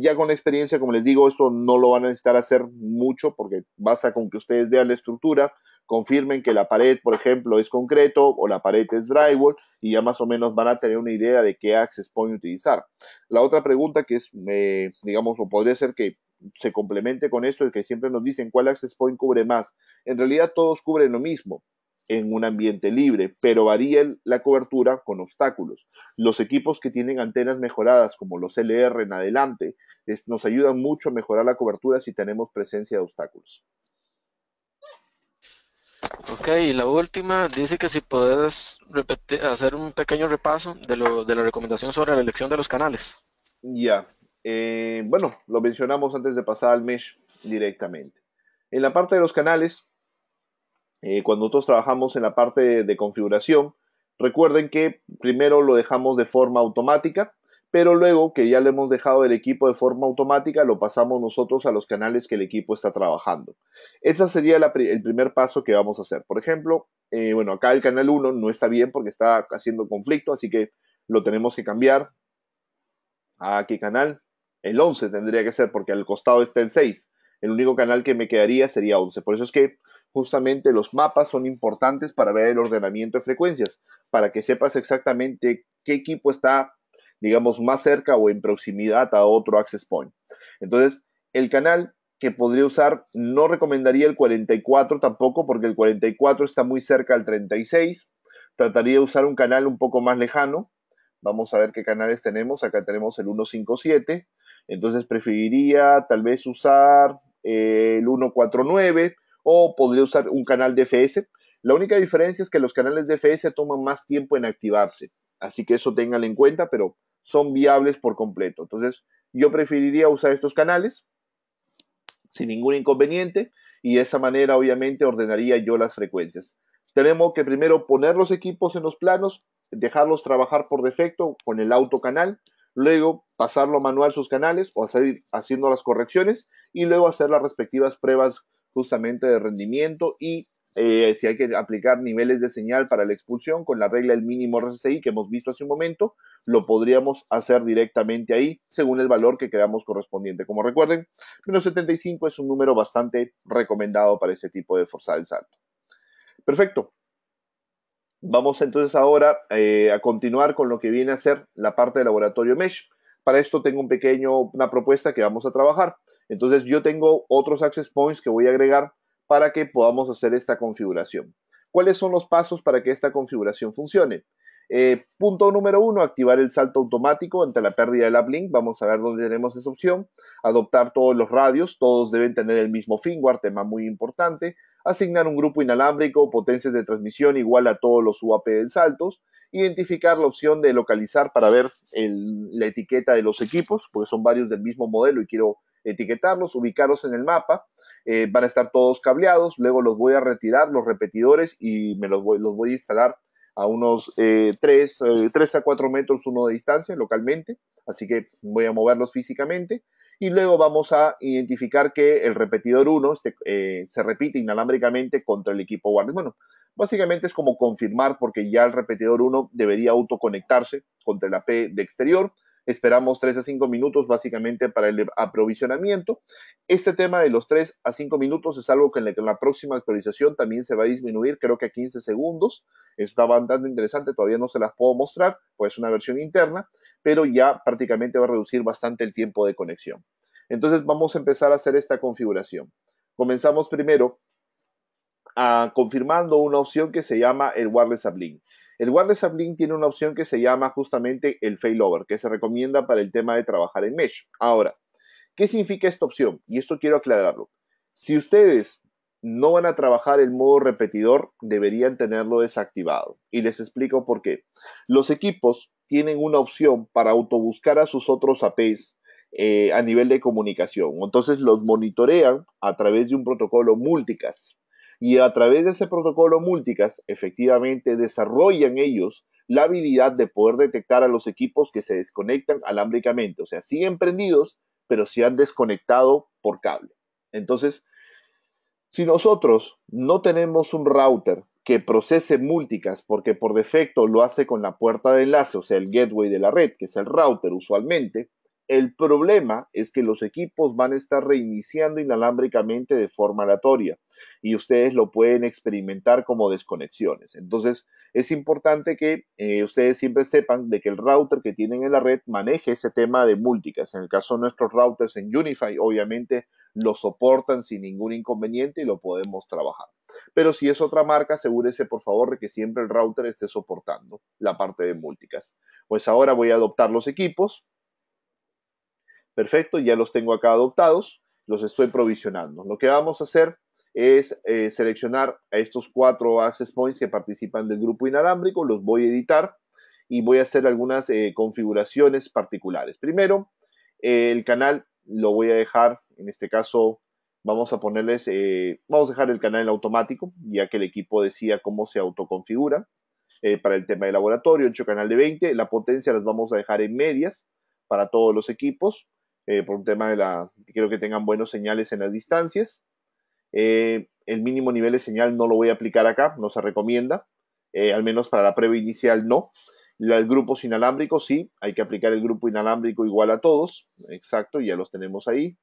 S2: ya con la experiencia, como les digo, eso no lo van a necesitar hacer mucho porque basta con que ustedes vean la estructura, confirmen que la pared, por ejemplo, es concreto o la pared es drywall y ya más o menos van a tener una idea de qué access point utilizar. La otra pregunta que es, eh, digamos, o podría ser que se complemente con eso, el que siempre nos dicen cuál access point cubre más. En realidad todos cubren lo mismo en un ambiente libre, pero varía la cobertura con obstáculos. Los equipos que tienen antenas mejoradas, como los LR en adelante, nos ayudan mucho a mejorar la cobertura si tenemos presencia de obstáculos.
S1: Ok, y la última dice que si puedes hacer un pequeño
S2: repaso de, lo, de la recomendación sobre la elección de los canales. Ya, eh, bueno, lo mencionamos antes de pasar al mesh directamente. En la parte de los canales, eh, cuando nosotros trabajamos en la parte de, configuración, recuerden que primero lo dejamos de forma automática, pero luego que ya lo hemos dejado el equipo de forma automática, lo pasamos nosotros a los canales que el equipo está trabajando. Ese sería el primer paso que vamos a hacer. Por ejemplo, eh, bueno, acá el canal 1 no está bien porque está haciendo conflicto, así que lo tenemos que cambiar a qué canal el 11 tendría que ser, porque al costado está el 6. El único canal que me quedaría sería 11. Por eso es que justamente los mapas son importantes para ver el ordenamiento de frecuencias, para que sepas exactamente qué equipo está, digamos, más cerca o en proximidad a otro access point. Entonces, el canal que podría usar, no recomendaría el 44 tampoco, porque el 44 está muy cerca al 36. Trataría de usar un canal un poco más lejano. Vamos a ver qué canales tenemos. Acá tenemos el 157. Entonces preferiría tal vez usar eh, el 149 o podría usar un canal DFS. La única diferencia es que los canales DFS toman más tiempo en activarse, así que eso ténganlo en cuenta, pero son viables por completo. Entonces yo preferiría usar estos canales sin ningún inconveniente y de esa manera obviamente ordenaría yo las frecuencias. Tenemos que primero poner los equipos en los planos, dejarlos trabajar por defecto con el autocanal, canal luego pasarlo manual sus canales o hacer, haciendo las correcciones y luego hacer las respectivas pruebas justamente de rendimiento y eh, si hay que aplicar niveles de señal para la expulsión con la regla del mínimo RSI que hemos visto hace un momento, lo podríamos hacer directamente ahí según el valor que quedamos correspondiente. Como recuerden, menos 75 es un número bastante recomendado para este tipo de forzada el salto. Perfecto, Vamos entonces ahora eh, a continuar con lo que viene a ser la parte de laboratorio Mesh. Para esto tengo un pequeño, una propuesta que vamos a trabajar. Entonces yo tengo otros access points que voy a agregar para que podamos hacer esta configuración. ¿Cuáles son los pasos para que esta configuración funcione? Eh, punto número uno, activar el salto automático ante la pérdida del uplink. Vamos a ver dónde tenemos esa opción. Adoptar todos los radios, todos deben tener el mismo firmware, tema muy importante asignar un grupo inalámbrico potencias de transmisión igual a todos los UAP en saltos, identificar la opción de localizar para ver la etiqueta de los equipos, porque son varios del mismo modelo y quiero etiquetarlos, ubicarlos en el mapa, eh, van a estar todos cableados, luego los voy a retirar, los repetidores, y me los voy, a instalar a unos 3 eh, eh, a 4 metros uno de distancia localmente, así que voy a moverlos físicamente y luego vamos a identificar que el repetidor 1 este, eh, se repite inalámbricamente contra el equipo Warner. Bueno, básicamente es como confirmar porque ya el repetidor 1 debería autoconectarse contra la P de exterior Esperamos 3 a 5 minutos básicamente para el aprovisionamiento. Este tema de los 3 a 5 minutos es algo que en la, próxima actualización también se va a disminuir, creo que a 15 segundos. Está bastante interesante, todavía no se las puedo mostrar, pues es una versión interna, pero ya prácticamente va a reducir bastante el tiempo de conexión. Entonces vamos a empezar a hacer esta configuración. Comenzamos primero confirmando una opción que se llama el wireless uplink. El wireless uplink tiene una opción que se llama justamente el failover, que se recomienda para el tema de trabajar en mesh. Ahora, ¿qué significa esta opción? Y esto quiero aclararlo. Si ustedes no van a trabajar el modo repetidor, deberían tenerlo desactivado. Y les explico por qué. Los equipos tienen una opción para autobuscar a sus otros APs eh, a nivel de comunicación. Entonces los monitorean a través de un protocolo multicast. Y a través de ese protocolo Multicast, efectivamente desarrollan ellos la habilidad de poder detectar a los equipos que se desconectan alámbricamente. O sea, siguen prendidos, pero se han desconectado por cable. Entonces, si nosotros no tenemos un router que procese multicast, porque por defecto lo hace con la puerta de enlace, o sea, el gateway de la red, que es el router usualmente, el problema es que los equipos van a estar reiniciando inalámbricamente de forma aleatoria y ustedes lo pueden experimentar como desconexiones. Entonces es importante que eh, ustedes siempre sepan de que el router que tienen en la red maneje ese tema de múltiples. En el caso de nuestros routers en Unify, obviamente lo soportan sin ningún inconveniente y lo podemos trabajar. Pero si es otra marca, asegúrese por favor de que siempre el router esté soportando la parte de múltiples. Pues ahora voy a adoptar los equipos Perfecto, ya los tengo acá adoptados, los estoy provisionando. Lo que vamos a hacer es eh, seleccionar a estos cuatro access points que participan del grupo inalámbrico, los voy a editar y voy a hacer algunas eh, configuraciones particulares. Primero, eh, el canal lo voy a dejar, en este caso vamos a ponerles, vamos a dejar el canal automático, ya que el equipo decía cómo se autoconfigura para el tema de laboratorio, hecho canal de 20, la potencia las vamos a dejar en medias para todos los equipos, eh, por un tema de la, quiero que tengan buenos señales en las distancias. Eh, el mínimo nivel de señal no lo voy a aplicar acá, no se recomienda, eh, al menos para la prueba inicial no. Los grupos inalámbricos sí, hay que aplicar el grupo inalámbrico igual a todos, exacto, ya los tenemos ahí.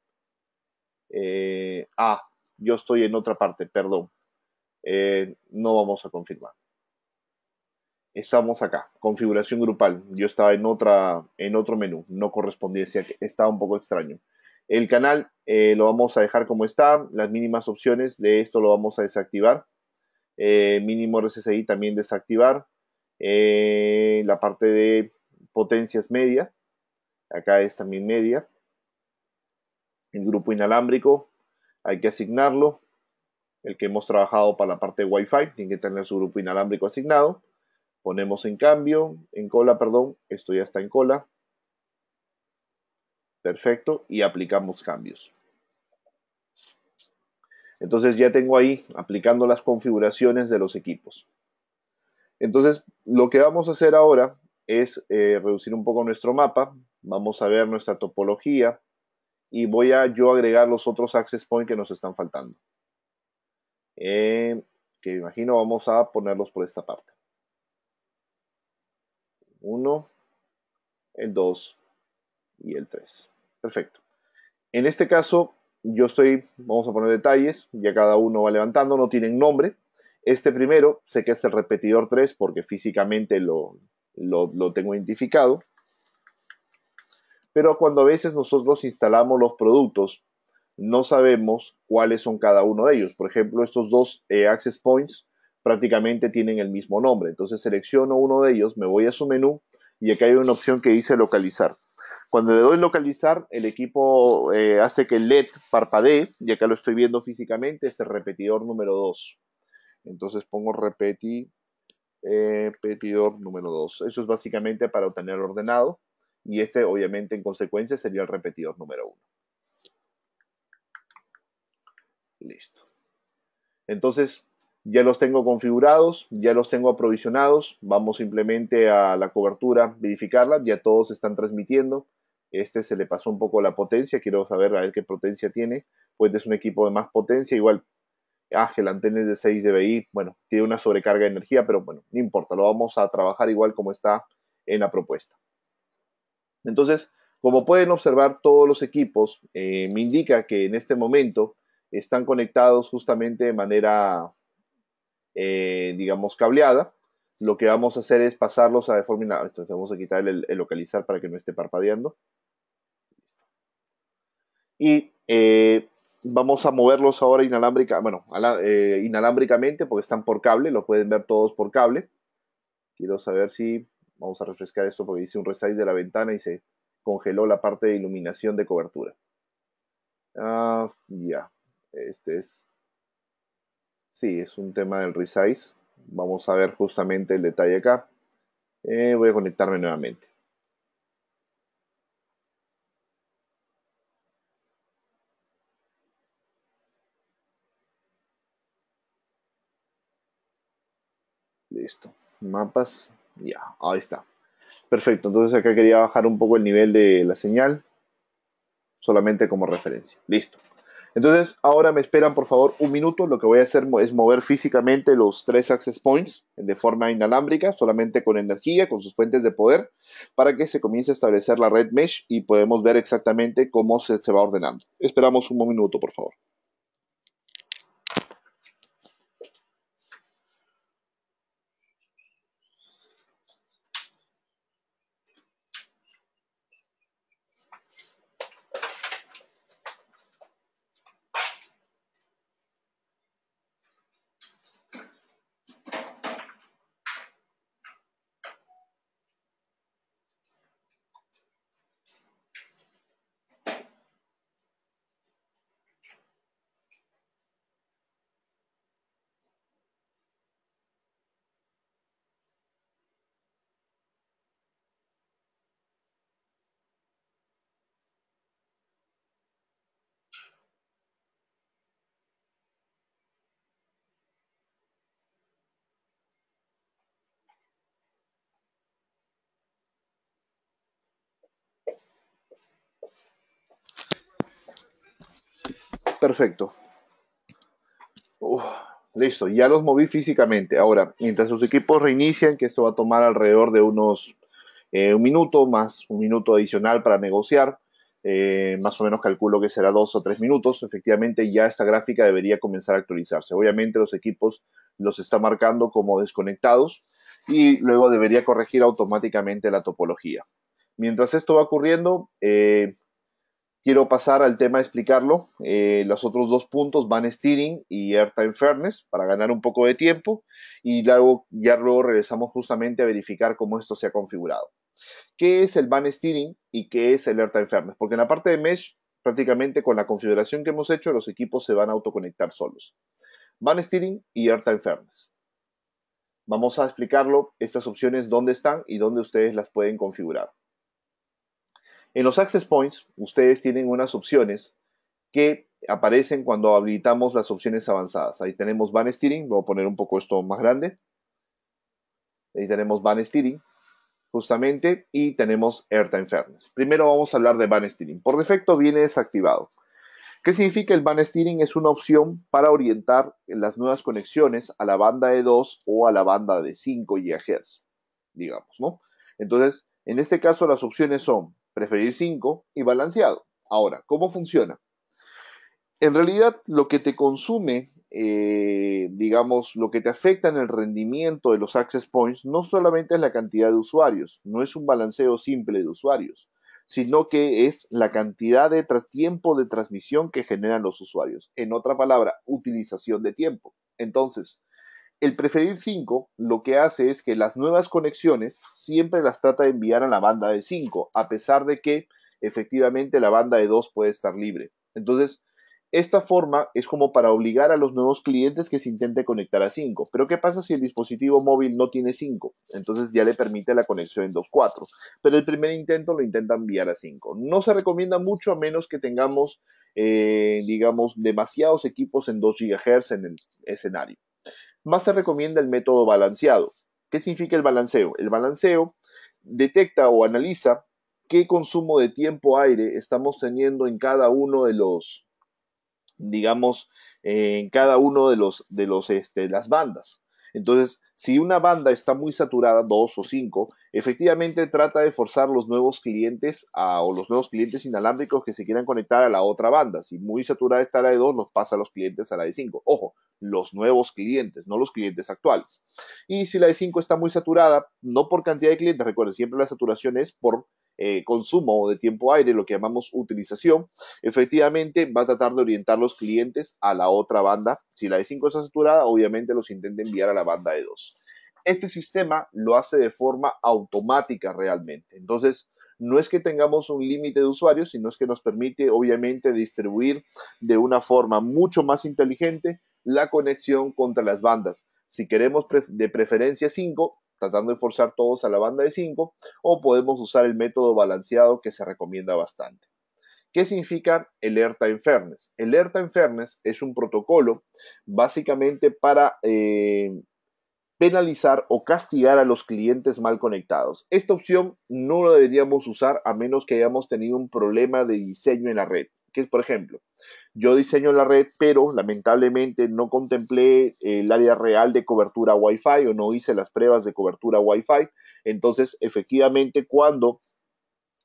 S2: ah, yo estoy en otra parte, perdón. no vamos a confirmar estamos acá, configuración grupal. Yo estaba en, otra, en otro menú, no correspondía, estaba un poco extraño. El canal eh, lo vamos a dejar como está, las mínimas opciones de esto lo vamos a desactivar. Eh, mínimo RSSI también desactivar. Eh, la parte de potencias media, acá es también media. El grupo inalámbrico, hay que asignarlo. El que hemos trabajado para la parte de Wi-Fi, tiene que tener su grupo inalámbrico asignado Ponemos en cambio, en cola, perdón, esto ya está en cola. Perfecto, y aplicamos cambios. Entonces ya tengo ahí aplicando las configuraciones de los equipos. Entonces lo que vamos a hacer ahora es eh, reducir un poco nuestro mapa. Vamos a ver nuestra topología y voy a yo agregar los otros access points que nos están faltando. Eh, que imagino vamos a ponerlos por esta parte uno, el 2 y el 3. Perfecto. En este caso, yo estoy, vamos a poner detalles, ya cada uno va levantando, no tienen nombre. Este primero, sé que es el repetidor 3 porque físicamente lo, tengo identificado. Pero cuando a veces nosotros instalamos los productos, no sabemos cuáles son cada uno de ellos. Por ejemplo, estos dos eh, access points prácticamente tienen el mismo nombre. Entonces selecciono uno de ellos, me voy a su menú y acá hay una opción que dice localizar. Cuando le doy localizar, el equipo eh, hace que el LED parpadee y acá lo estoy viendo físicamente, es el repetidor número 2. Entonces pongo repetidor eh, número 2. Eso es básicamente para obtener ordenado y este obviamente en consecuencia sería el repetidor número 1. Listo. Entonces, ya los tengo configurados, ya los tengo aprovisionados. Vamos simplemente a la cobertura, verificarla. Ya todos están transmitiendo. Este se le pasó un poco la potencia. Quiero saber a ver qué potencia tiene. Pues es un equipo de más potencia. Igual, ah, que la antena es de 6 dBi. Bueno, tiene una sobrecarga de energía, pero bueno, no importa. Lo vamos a trabajar igual como está en la propuesta. Entonces, como pueden observar, todos los equipos eh, me indica que en este momento están conectados justamente de manera eh, digamos, cableada, lo que vamos a hacer es pasarlos a de vamos a quitar el, localizar para que no esté parpadeando. Y eh, vamos a moverlos ahora inalámbrica, bueno, eh, inalámbricamente porque están por cable, lo pueden ver todos por cable. Quiero saber si vamos a refrescar esto porque hice un resize de la ventana y se congeló la parte de iluminación de cobertura. Ah, ya, este es Sí, es un tema del resize. Vamos a ver justamente el detalle acá. Eh, voy a conectarme nuevamente. Listo. Mapas. Ya, ahí está. Perfecto. Entonces acá quería bajar un poco el nivel de la señal. Solamente como referencia. Listo. Entonces, ahora me esperan por favor un minuto. Lo que voy a hacer es mover físicamente los tres access points de forma inalámbrica, solamente con energía, con sus fuentes de poder, para que se comience a establecer la red mesh y podemos ver exactamente cómo se, va ordenando. Esperamos un minuto, por favor. perfecto. listo, ya los moví físicamente. Ahora, mientras sus equipos reinician, que esto va a tomar alrededor de unos eh, un minuto más un minuto adicional para negociar, eh, más o menos calculo que será dos o tres minutos. Efectivamente, ya esta gráfica debería comenzar a actualizarse. Obviamente, los equipos los está marcando como desconectados y luego debería corregir automáticamente la topología. Mientras esto va ocurriendo, eh, Quiero pasar al tema de explicarlo. Eh, los otros dos puntos van Steering y Airtime Fairness para ganar un poco de tiempo y luego, ya luego regresamos justamente a verificar cómo esto se ha configurado. ¿Qué es el Van Steering y qué es el Airtime Fairness? Porque en la parte de Mesh, prácticamente con la configuración que hemos hecho, los equipos se van a autoconectar solos. Van Steering y Airtime Fairness. Vamos a explicarlo, estas opciones, dónde están y dónde ustedes las pueden configurar. En los Access Points, ustedes tienen unas opciones que aparecen cuando habilitamos las opciones avanzadas. Ahí tenemos Van Steering, voy a poner un poco esto más grande. Ahí tenemos Van Steering, justamente, y tenemos Airtime Fairness. Primero vamos a hablar de Van Steering. Por defecto viene desactivado. ¿Qué significa el Van Steering? Es una opción para orientar las nuevas conexiones a la banda de 2 o a la banda de 5 GHz, digamos, ¿no? Entonces, en este caso las opciones son preferir 5 y balanceado. Ahora, ¿cómo funciona? En realidad, lo que te consume, eh, digamos, lo que te afecta en el rendimiento de los access points no solamente es la cantidad de usuarios, no es un balanceo simple de usuarios, sino que es la cantidad de tiempo de transmisión que generan los usuarios. En otra palabra, utilización de tiempo. Entonces, el preferir 5 lo que hace es que las nuevas conexiones siempre las trata de enviar a la banda de 5, a pesar de que efectivamente la banda de 2 puede estar libre. Entonces, esta forma es como para obligar a los nuevos clientes que se intente conectar a 5. Pero ¿qué pasa si el dispositivo móvil no tiene 5? Entonces ya le permite la conexión en 2.4. Pero el primer intento lo intenta enviar a 5. No se recomienda mucho a menos que tengamos, eh, digamos, demasiados equipos en 2 GHz en el escenario más se recomienda el método balanceado. ¿Qué significa el balanceo? El balanceo detecta o analiza qué consumo de tiempo-aire estamos teniendo en cada uno de los, digamos, eh, en cada uno de los, de los, este, las bandas. Entonces, si una banda está muy saturada, dos o cinco, efectivamente trata de forzar los nuevos clientes o los nuevos clientes inalámbricos que se quieran conectar a la otra banda. Si muy saturada está la de dos, nos pasa a los clientes a la de cinco. Ojo, los nuevos clientes, no los clientes actuales. Y si la e 5 está muy saturada, no por cantidad de clientes, recuerden, siempre la saturación es por consumo eh, consumo de tiempo aire, lo que llamamos utilización, efectivamente va a tratar de orientar los clientes a la otra banda. Si la e 5 está saturada, obviamente los intenta enviar a la banda e 2. Este sistema lo hace de forma automática realmente. Entonces, no es que tengamos un límite de usuarios, sino es que nos permite obviamente distribuir de una forma mucho más inteligente, la conexión contra las bandas. Si queremos de preferencia 5, tratando de forzar todos a la banda de 5, o podemos usar el método balanceado que se recomienda bastante. ¿Qué significa alerta en fairness? Alerta fairness es un protocolo básicamente para eh, penalizar o castigar a los clientes mal conectados. Esta opción no la deberíamos usar a menos que hayamos tenido un problema de diseño en la red que es, por ejemplo, yo diseño la red, pero lamentablemente no contemplé eh, el área real de cobertura Wi-Fi o no hice las pruebas de cobertura Wi-Fi. Entonces, efectivamente, cuando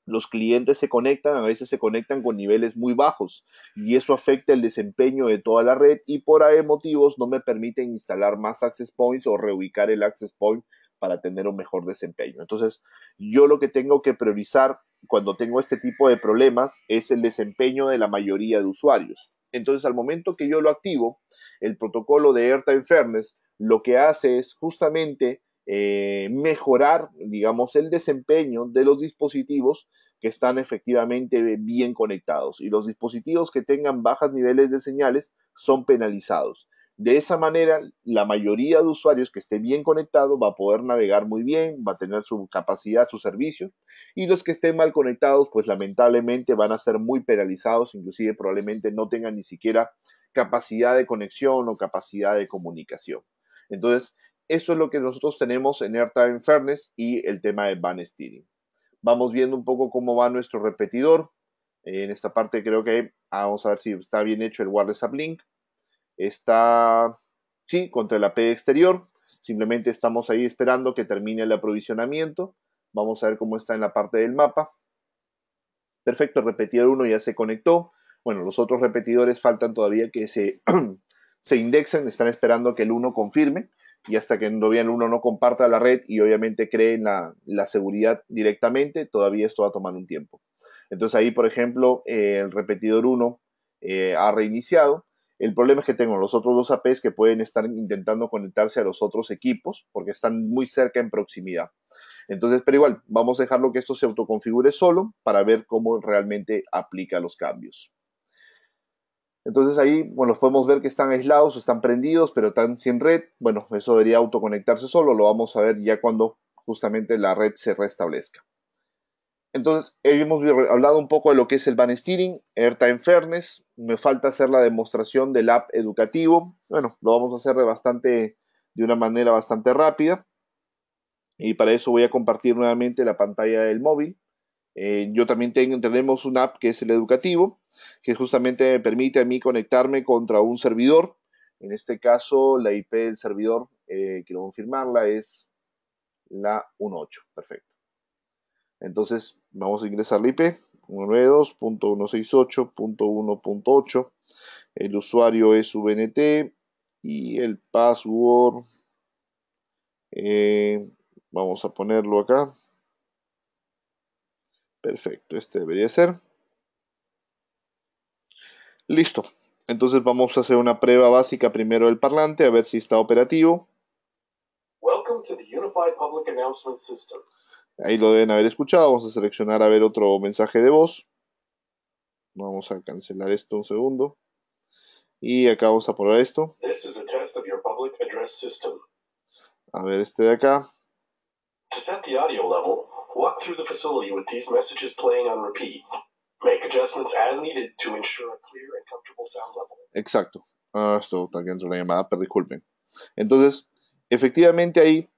S2: los clientes se conectan, a veces se conectan con niveles muy bajos y eso afecta el desempeño de toda la red y por ahí motivos no me permiten instalar más access points o reubicar el access point para tener un mejor desempeño. Entonces, yo lo que tengo que priorizar cuando tengo este tipo de problemas es el desempeño de la mayoría de usuarios. Entonces, al momento que yo lo activo, el protocolo de Airtime Fairness lo que hace es justamente eh, mejorar, digamos, el desempeño de los dispositivos que están efectivamente bien conectados. Y los dispositivos que tengan bajos niveles de señales son penalizados. De esa manera, la mayoría de usuarios que esté bien conectado va a poder navegar muy bien, va a tener su capacidad, su servicio. y los que estén mal conectados, pues lamentablemente van a ser muy penalizados, inclusive probablemente no tengan ni siquiera capacidad de conexión o capacidad de comunicación. Entonces, eso es lo que nosotros tenemos en Airtime Fairness y el tema de van steering. Vamos viendo un poco cómo va nuestro repetidor. En esta parte creo que ah, vamos a ver si está bien hecho el wireless link está, sí, contra la P e exterior. Simplemente estamos ahí esperando que termine el aprovisionamiento. Vamos a ver cómo está en la parte del mapa. Perfecto, el repetidor 1 ya se conectó. Bueno, los otros repetidores faltan todavía que se, se indexen, están esperando que el 1 confirme y hasta que todavía el 1 no comparta la red y obviamente cree en la, seguridad directamente, todavía esto va a tomar un tiempo. Entonces ahí, por ejemplo, eh, el repetidor 1 eh, ha reiniciado el problema es que tengo los otros dos APs que pueden estar intentando conectarse a los otros equipos porque están muy cerca en proximidad. Entonces, pero igual, vamos a dejarlo que esto se autoconfigure solo para ver cómo realmente aplica los cambios. Entonces ahí, bueno, podemos ver que están aislados, están prendidos, pero están sin red. Bueno, eso debería autoconectarse solo, lo vamos a ver ya cuando justamente la red se restablezca. Entonces, hemos hablado un poco de lo que es el ban steering, airtime fairness, me falta hacer la demostración del app educativo. Bueno, lo vamos a hacer de bastante de una manera bastante rápida. Y para eso voy a compartir nuevamente la pantalla del móvil. Eh, yo también tengo, tenemos un app que es el educativo, que justamente me permite a mí conectarme contra un servidor. En este caso, la IP del servidor, eh, quiero confirmarla, es la 18. Perfecto. Entonces vamos a ingresar la IP 192.168.1.8. El usuario es vnt y el password eh, vamos a ponerlo acá. Perfecto, este debería ser. Listo. Entonces vamos a hacer una prueba básica primero del parlante a ver si está operativo. Welcome to the Unified Public Announcement System. Ahí lo deben haber escuchado. Vamos a seleccionar a ver otro mensaje de voz. Vamos a cancelar esto un segundo. Y acá vamos a probar esto. A ver este de acá. Exacto. esto está dentro de la llamada, pero disculpen. Entonces, efectivamente ahí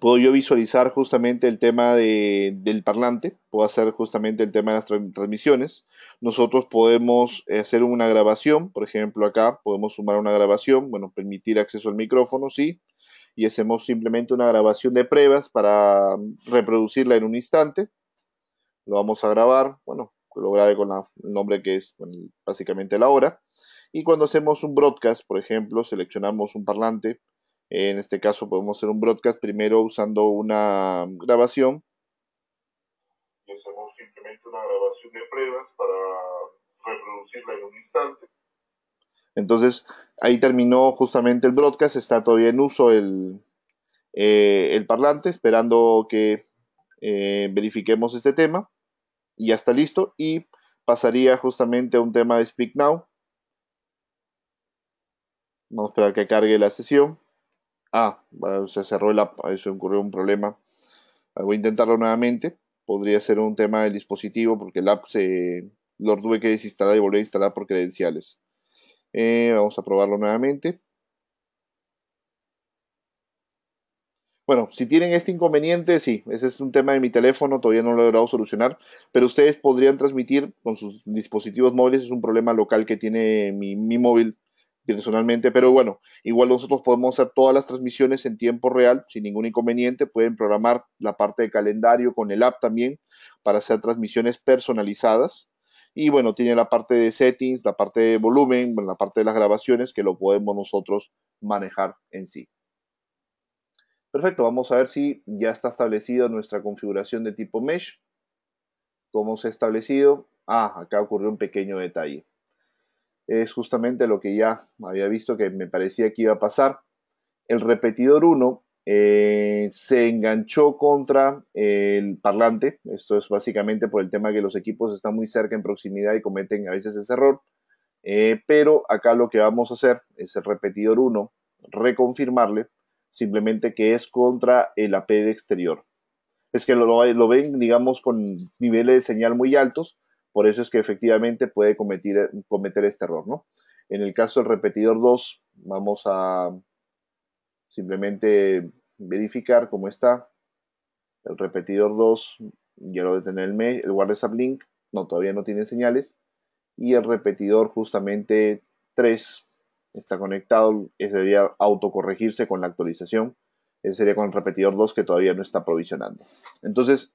S2: puedo yo visualizar justamente el tema de, del parlante, puedo hacer justamente el tema de las transmisiones. Nosotros podemos hacer una grabación, por ejemplo acá podemos sumar una grabación, bueno, permitir acceso al micrófono, sí, y hacemos simplemente una grabación de pruebas para reproducirla en un instante. Lo vamos a grabar, bueno, lo grabé con el nombre que es básicamente la hora. Y cuando hacemos un broadcast, por ejemplo, seleccionamos un parlante, en este caso podemos hacer un broadcast primero usando una grabación. hacemos simplemente una grabación de pruebas para reproducirla en un instante. Entonces ahí terminó justamente el broadcast, está todavía en uso el, eh, parlante, esperando que eh, verifiquemos este tema. Y ya está listo y pasaría justamente a un tema de Speak Now. Vamos a esperar que cargue la sesión. Ah, se cerró el app, se ocurrió un problema. Ah, voy a intentarlo nuevamente. Podría ser un tema del dispositivo porque el app se lo tuve que desinstalar y volver a instalar por credenciales. Eh, vamos a probarlo nuevamente. Bueno, si tienen este inconveniente, sí, ese es un tema de mi teléfono, todavía no lo he logrado solucionar, pero ustedes podrían transmitir con sus dispositivos móviles, es un problema local que tiene mi, mi móvil personalmente, pero bueno, igual nosotros podemos hacer todas las transmisiones en tiempo real sin ningún inconveniente, pueden programar la parte de calendario con el app también para hacer transmisiones personalizadas y bueno, tiene la parte de settings, la parte de volumen, la parte de las grabaciones que lo podemos nosotros manejar en sí. Perfecto, vamos a ver si ya está establecida nuestra configuración de tipo mesh. ¿Cómo se ha establecido? Ah, acá ocurrió un pequeño detalle es justamente lo que ya había visto que me parecía que iba a pasar. El repetidor 1 eh, se enganchó contra el parlante. Esto es básicamente por el tema que los equipos están muy cerca en proximidad y cometen a veces ese error. Eh, pero acá lo que vamos a hacer es el repetidor 1, reconfirmarle simplemente que es contra el AP de exterior. Es que lo, lo ven, digamos, con niveles de señal muy altos por eso es que efectivamente puede cometer, cometer este error, ¿no? En el caso del repetidor 2, vamos a simplemente verificar cómo está. El repetidor 2 ya lo de tener el, el WhatsApp link, no, todavía no tiene señales. Y el repetidor justamente 3 está conectado, ese debería autocorregirse con la actualización. Ese sería con el repetidor 2 que todavía no está provisionando. Entonces,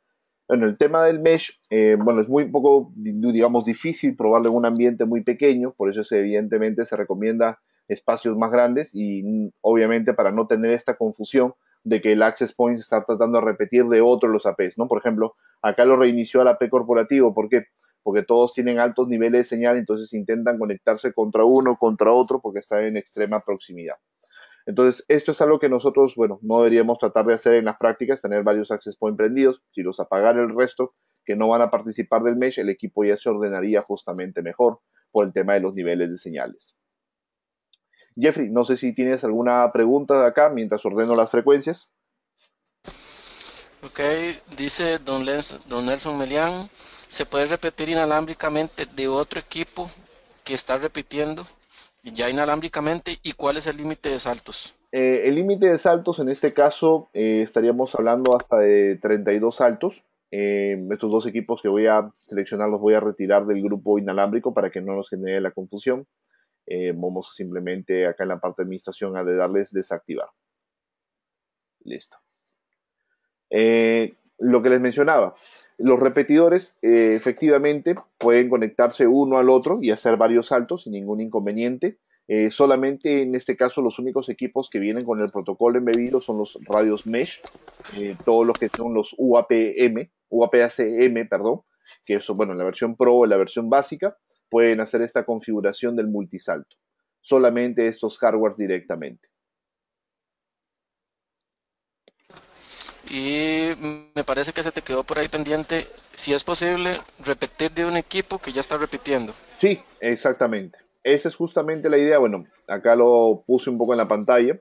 S2: bueno, el tema del mesh, eh, bueno, es muy poco, digamos, difícil probarlo en un ambiente muy pequeño, por eso evidentemente se recomienda espacios más grandes y mm, obviamente para no tener esta confusión de que el access point se está tratando de repetir de otro los APs, ¿no? Por ejemplo, acá lo reinició al AP corporativo, ¿por qué? Porque todos tienen altos niveles de señal, entonces intentan conectarse contra uno, contra otro, porque están en extrema proximidad. Entonces, esto es algo que nosotros, bueno, no deberíamos tratar de hacer en las prácticas, tener varios access point prendidos, si los apagar el resto que no van a participar del mesh, el equipo ya se ordenaría justamente mejor por el tema de los niveles de señales. Jeffrey, no sé si tienes alguna pregunta de acá mientras ordeno las frecuencias.
S1: Ok, dice don, don Nelson Melian. ¿se puede repetir inalámbricamente de otro equipo que está repitiendo? ya inalámbricamente y cuál es el límite de saltos.
S2: Eh, el límite de saltos en este caso eh, estaríamos hablando hasta de 32 saltos. Eh, estos dos equipos que voy a seleccionar los voy a retirar del grupo inalámbrico para que no nos genere la confusión. vamos simplemente acá en la parte de administración a darles desactivar. Listo. lo que les mencionaba, los repetidores eh, efectivamente pueden conectarse uno al otro y hacer varios saltos sin ningún inconveniente. Eh, solamente en este caso los únicos equipos que vienen con el protocolo embebido son los radios mesh, eh, todos los que son los UAPM, UAPACM, perdón, que es bueno, la versión pro o la versión básica, pueden hacer esta configuración del multisalto. Solamente estos hardware directamente.
S1: Y me parece que se te quedó por ahí pendiente, si es posible, repetir de un equipo que ya está repitiendo.
S2: Sí, exactamente. Esa es justamente la idea. Bueno, acá lo puse un poco en la pantalla.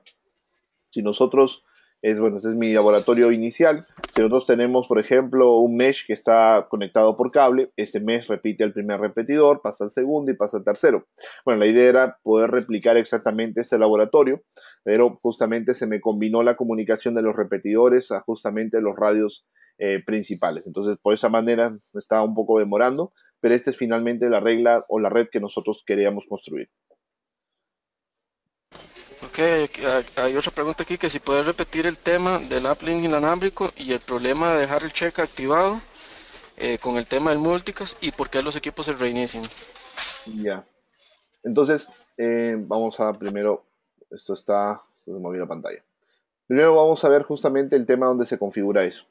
S2: Si nosotros es, bueno, este es mi laboratorio inicial, nosotros tenemos, por ejemplo, un mesh que está conectado por cable, Este mesh repite el primer repetidor, pasa al segundo y pasa al tercero. Bueno, la idea era poder replicar exactamente este laboratorio, pero justamente se me combinó la comunicación de los repetidores a justamente los radios eh, principales. Entonces, por esa manera estaba un poco demorando, pero esta es finalmente la regla o la red que nosotros queríamos construir.
S1: Ah, hay otra pregunta aquí que si puedes repetir el tema del uplink inalámbrico y el problema de dejar el check activado eh, con el tema del multicast y por qué los equipos se reinician.
S2: Ya. Entonces, eh, vamos a primero, esto está, se movió la pantalla. Primero vamos a ver justamente el tema donde se configura eso.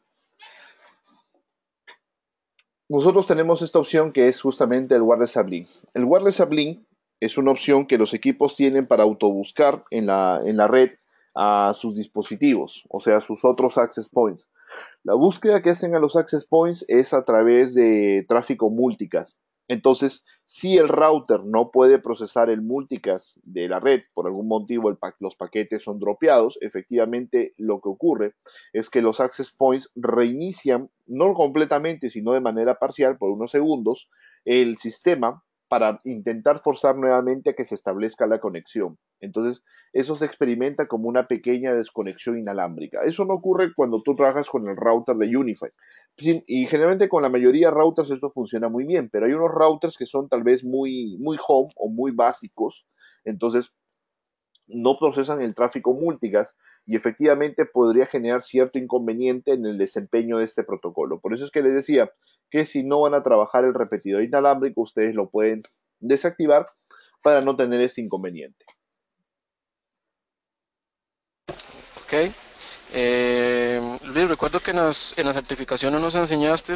S2: Nosotros tenemos esta opción que es justamente el wireless uplink. El wireless uplink es una opción que los equipos tienen para autobuscar en la, red a sus dispositivos, o sea, sus otros access points. La búsqueda que hacen a los access points es a través de tráfico multicast. Entonces, si el router no puede procesar el multicast de la red, por algún motivo los paquetes son dropeados, efectivamente lo que ocurre es que los access points reinician, no completamente, sino de manera parcial, por unos segundos, el sistema para intentar forzar nuevamente a que se establezca la conexión. Entonces, eso se experimenta como una pequeña desconexión inalámbrica. Eso no ocurre cuando tú trabajas con el router de Unify. Y generalmente con la mayoría de routers esto funciona muy bien, pero hay unos routers que son tal vez muy, muy home o muy básicos. Entonces, no procesan el tráfico multigas y efectivamente podría generar cierto inconveniente en el desempeño de este protocolo. Por eso es que les decía que si no van a trabajar el repetidor inalámbrico, ustedes lo pueden desactivar para no tener este inconveniente.
S1: Okay. Eh, Luis, recuerdo que en, la certificación nos enseñaste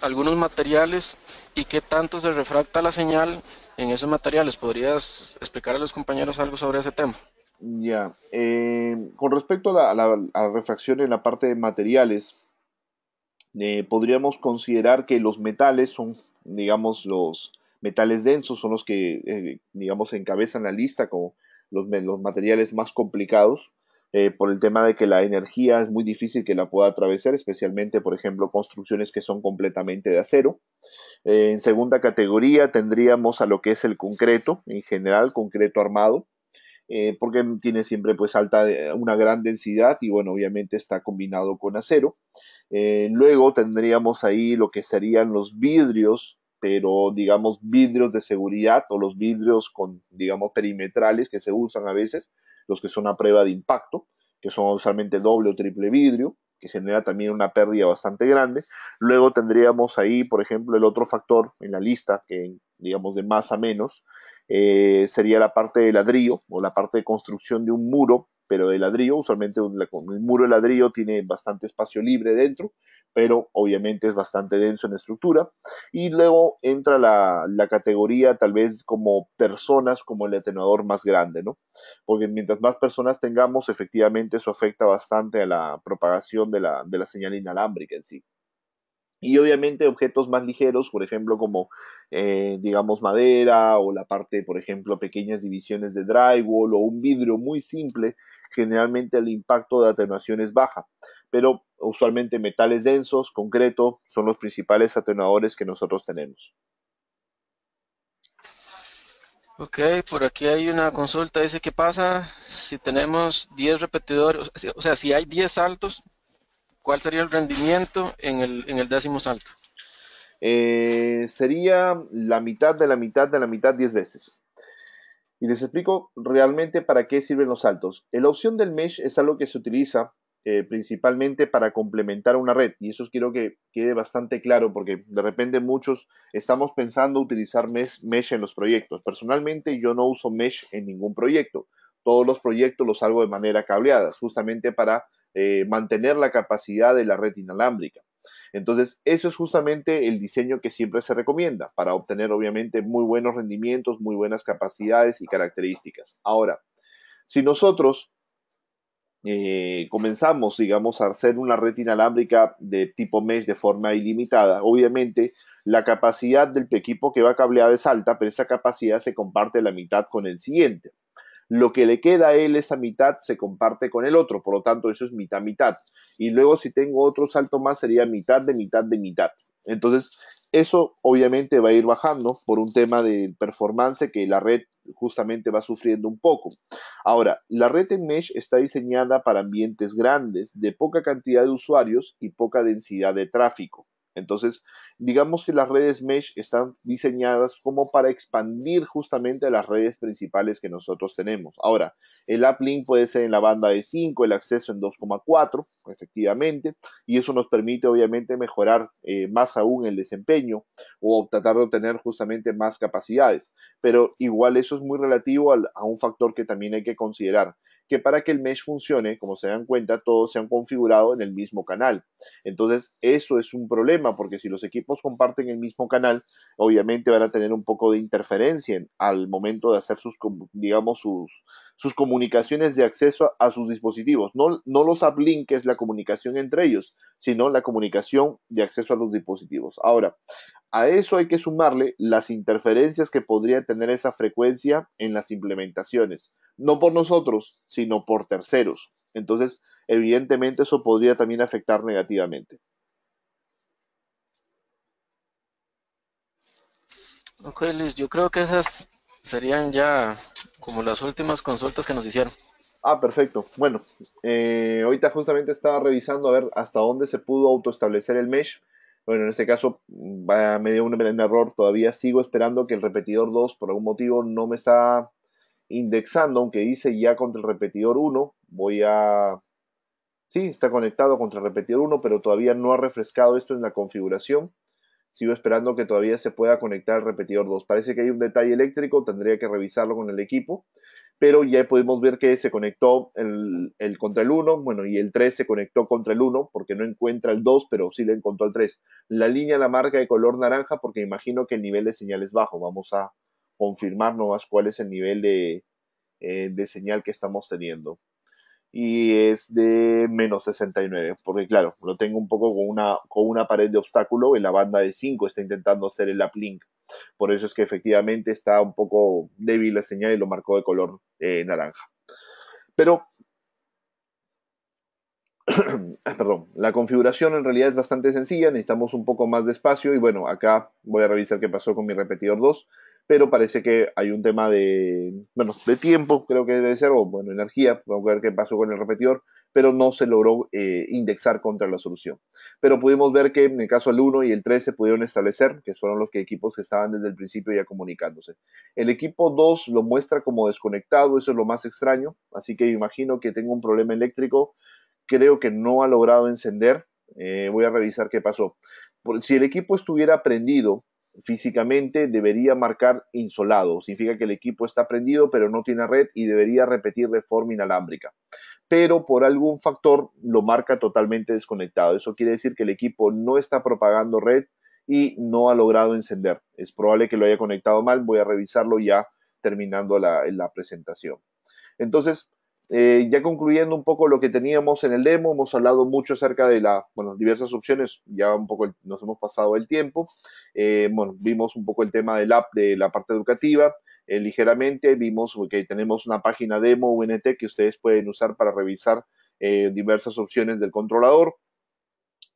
S1: algunos materiales y qué tanto se refracta la señal en esos materiales. ¿Podrías explicar a los compañeros algo sobre ese tema?
S2: Ya, eh, con respecto a la, refracción en la parte de materiales, eh, podríamos considerar que los metales son, digamos, los metales densos, son los que, digamos, encabezan la lista como los, los materiales más complicados eh, por el tema de que la energía es muy difícil que la pueda atravesar, especialmente, por ejemplo, construcciones que son completamente de acero. Eh, en segunda categoría tendríamos a lo que es el concreto, en general, concreto armado, eh, porque tiene siempre pues alta, una gran densidad y bueno, obviamente está combinado con acero. luego tendríamos ahí lo que serían los vidrios pero digamos vidrios de seguridad o los vidrios con digamos perimetrales que se usan a veces los que son a prueba de impacto, que son usualmente doble o triple vidrio, que genera también una pérdida bastante grande. Luego tendríamos ahí, por ejemplo, el otro factor en la lista, que digamos de más a menos, eh, sería la parte de ladrillo o la parte de construcción de un muro, pero de ladrillo, usualmente un, el muro de ladrillo tiene bastante espacio libre dentro, pero obviamente es bastante denso en estructura. Y luego entra la, categoría tal vez como personas, como el atenuador más grande, ¿no? Porque mientras más personas tengamos, efectivamente eso afecta bastante a la propagación de la señal inalámbrica en sí y obviamente objetos más ligeros, por ejemplo, como eh, digamos madera o la parte, por ejemplo, pequeñas divisiones de drywall o un vidrio muy simple, generalmente el impacto de atenuación es baja, pero usualmente metales densos, concreto, son los principales atenuadores que nosotros tenemos.
S1: Ok, por aquí hay una consulta, dice, ¿qué pasa si tenemos 10 repetidores? O sea, si hay 10 saltos, ¿cuál sería el rendimiento en el, décimo salto?
S2: Eh, sería la mitad de la mitad de la mitad diez veces. Y les explico realmente para qué sirven los saltos. La opción del mesh es algo que se utiliza eh, principalmente para complementar una red. Y eso quiero que quede bastante claro porque de repente muchos estamos pensando utilizar mesh, mesh en los proyectos. Personalmente yo no uso mesh en ningún proyecto. Todos los proyectos los salgo de manera cableada, justamente para eh, mantener la capacidad de la red inalámbrica. Entonces, eso es justamente el diseño que siempre se recomienda para obtener, obviamente, muy buenos rendimientos, muy buenas capacidades y características. Ahora, si nosotros eh, comenzamos, digamos, a hacer una red inalámbrica de tipo mesh de forma ilimitada, obviamente la capacidad del equipo que va cableado es alta, pero esa capacidad se comparte la mitad con el siguiente lo que le queda a él, esa mitad, se comparte con el otro, por lo tanto eso es mitad, mitad. Y luego si tengo otro salto más sería mitad de mitad de mitad. Entonces, eso obviamente va a ir bajando por un tema de performance que la red justamente va sufriendo un poco. Ahora, la red en mesh está diseñada para ambientes grandes, de poca cantidad de usuarios y poca densidad de tráfico. Entonces, digamos que las redes mesh están diseñadas como para expandir justamente las redes principales que nosotros tenemos. Ahora, el uplink puede ser en la banda de 5, el acceso en 2,4, efectivamente, y eso nos permite obviamente mejorar eh, más aún el desempeño o tratar de obtener justamente más capacidades. Pero igual eso es muy relativo a un factor que también hay que considerar que para que el mesh funcione, como se dan cuenta, todos se han configurado en el mismo canal. Entonces, eso es un problema, porque si los equipos comparten el mismo canal, obviamente van a tener un poco de interferencia al momento de hacer sus, digamos, sus, comunicaciones de acceso a, sus dispositivos. No, no los uplink, la comunicación entre ellos, sino la comunicación de acceso a los dispositivos. Ahora, a eso hay que sumarle las interferencias que podría tener esa frecuencia en las implementaciones, no por nosotros, sino por terceros. Entonces, evidentemente eso podría también afectar negativamente.
S1: Ok, Luis, yo creo que esas serían ya como las últimas consultas que nos hicieron. Ah, perfecto. Bueno,
S2: eh, ahorita justamente estaba revisando a ver hasta dónde se pudo autoestablecer el mesh bueno, en este caso mm, me dio un error, todavía sigo esperando que el repetidor 2 por algún motivo no me está indexando, aunque dice ya contra el repetidor 1, voy a... Sí, está conectado contra el repetidor 1, pero todavía no ha refrescado esto en la configuración. Sigo esperando que todavía se pueda conectar el repetidor 2. Parece que hay un detalle eléctrico, tendría que revisarlo con el equipo pero ya podemos ver que se conectó el, contra el 1, bueno, y el 3 se conectó contra el 1 porque no encuentra el 2, pero sí le encontró el 3. La línea la marca de color naranja porque imagino que el nivel de señal es bajo. Vamos a confirmar nomás cuál es el nivel de, eh, señal que estamos teniendo. Y es de menos 69, porque claro, lo tengo un poco con una, con una pared de obstáculo en la banda de 5 está intentando hacer el uplink. Por eso es que efectivamente está un poco débil la señal y lo marcó de color eh, naranja. Pero, ah, perdón, la configuración en realidad es bastante sencilla, necesitamos un poco más de espacio y bueno, acá voy a revisar qué pasó con mi repetidor 2 pero parece que hay un tema de, bueno, de tiempo, creo que debe ser, o bueno, energía, vamos a ver qué pasó con el repetidor, pero no se logró eh, indexar contra la solución. Pero pudimos ver que en el caso del 1 y el 3 se pudieron establecer, que fueron los equipos que estaban desde el principio ya comunicándose. El equipo 2 lo muestra como desconectado, eso es lo más extraño, así que imagino que tengo un problema eléctrico, creo que no ha logrado encender, eh, voy a revisar qué pasó. si el equipo estuviera prendido, físicamente debería marcar insolado. Significa que el equipo está prendido pero no tiene red y debería repetir de forma inalámbrica pero por algún factor lo marca totalmente desconectado. Eso quiere decir que el equipo no está propagando red y no ha logrado encender. Es probable que lo haya conectado mal, voy a revisarlo ya terminando la, presentación. Entonces, eh, ya concluyendo un poco lo que teníamos en el demo, hemos hablado mucho acerca de las diversas opciones, ya un poco nos hemos pasado el tiempo, eh, vimos un poco el tema del app de la parte educativa, eh, ligeramente. Vimos que tenemos una página demo UNT que ustedes pueden usar para revisar eh, diversas opciones del controlador.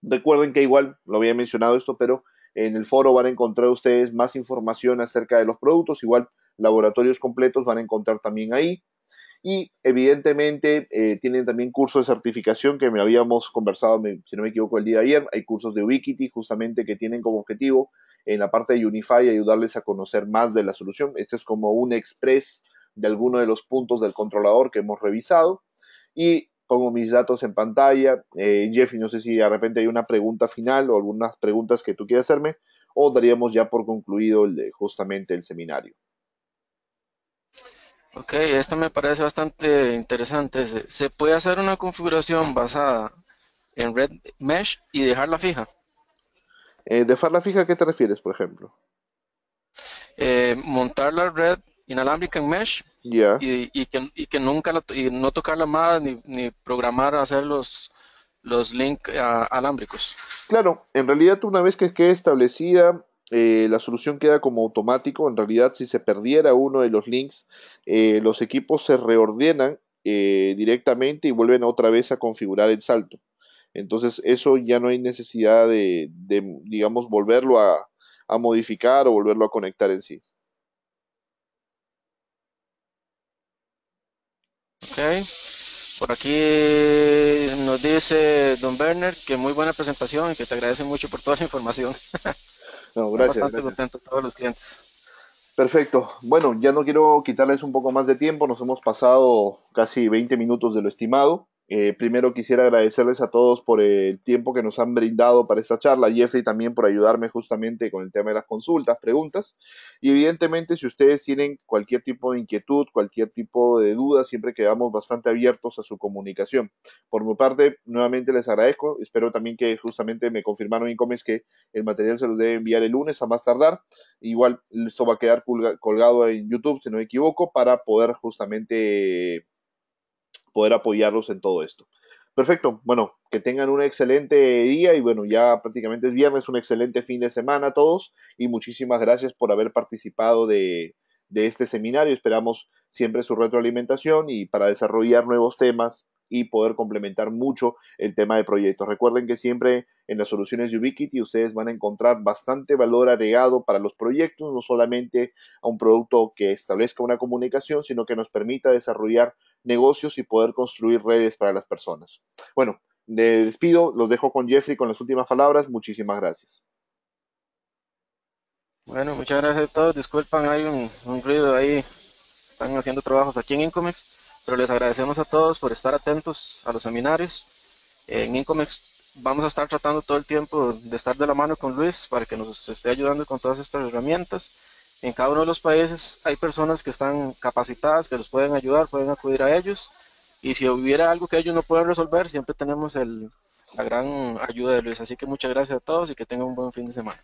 S2: Recuerden que igual, lo había mencionado esto, pero en el foro van a encontrar ustedes más información acerca de los productos. Igual, laboratorios completos van a encontrar también ahí. Y evidentemente eh, tienen también cursos de certificación que me habíamos conversado, si no me equivoco, el día de ayer. Hay cursos de Ubiquiti justamente que tienen como objetivo en la parte de Unify ayudarles a conocer más de la solución. Este es como un express de alguno de los puntos del controlador que hemos revisado. Y pongo mis datos en pantalla. Eh, Jeffy, no sé si de repente hay una pregunta final o algunas preguntas que tú quieras hacerme, o daríamos ya por concluido justamente el seminario.
S1: Ok, esto me parece bastante interesante. ¿Se puede hacer una configuración basada en Red Mesh y dejarla fija?
S2: Eh, ¿De farla fija a qué te refieres, por ejemplo?
S1: Eh, montar la red inalámbrica en mesh y, que, nunca no tocarla más ni, programar hacer los, links eh, alámbricos.
S2: Claro, en realidad una vez que quede establecida eh, la solución queda como automático. En realidad, si se perdiera uno de los links, los equipos se reordenan directamente y vuelven otra vez a configurar el salto. Entonces eso ya no hay necesidad de, digamos, volverlo a, modificar o volverlo a conectar en sí.
S1: Ok, por aquí nos dice Don Werner que muy buena presentación y que te agradece mucho por toda la
S2: información. No, gracias. bastante
S1: gracias. contento todos los clientes.
S2: Perfecto. Bueno, ya no quiero quitarles un poco más de tiempo, nos hemos pasado casi 20 minutos de lo estimado. Eh, primero quisiera agradecerles a todos por el tiempo que nos han brindado para esta charla, Jeffrey también por ayudarme justamente con el tema de las consultas, preguntas. Y evidentemente si ustedes tienen cualquier tipo de inquietud, cualquier tipo de duda, siempre quedamos bastante abiertos a su comunicación. Por mi parte, nuevamente les agradezco. Espero también que justamente me confirmaron en Comes que el material se los debe enviar el lunes a más tardar. Igual esto va a quedar colgado en YouTube, si no me equivoco, para poder justamente poder apoyarlos en todo esto. Perfecto, bueno, que tengan un excelente día y bueno, ya prácticamente es viernes, un excelente fin de semana a todos y muchísimas gracias por haber participado de, de este seminario. Esperamos siempre su retroalimentación y para desarrollar nuevos temas y poder complementar mucho el tema de proyectos. Recuerden que siempre en las soluciones de Ubiquiti ustedes van a encontrar bastante valor agregado para los proyectos, no solamente a un producto que establezca una comunicación, sino que nos permita desarrollar negocios y poder construir redes para las personas. Bueno, me despido, los dejo con Jeffrey con las últimas palabras. Muchísimas gracias.
S1: Bueno, muchas gracias a todos. Disculpan, hay un, un ruido ahí. Están haciendo trabajos aquí en Incomex. Pero les agradecemos a todos por estar atentos a los seminarios. En Incomex vamos a estar tratando todo el tiempo de estar de la mano con Luis para que nos esté ayudando con todas estas herramientas. En cada uno de los países hay personas que están capacitadas, que los pueden ayudar, pueden acudir a ellos. Y si hubiera algo que ellos no puedan resolver, siempre tenemos la gran ayuda de Luis. Así que muchas gracias a todos y que tengan un buen fin de semana.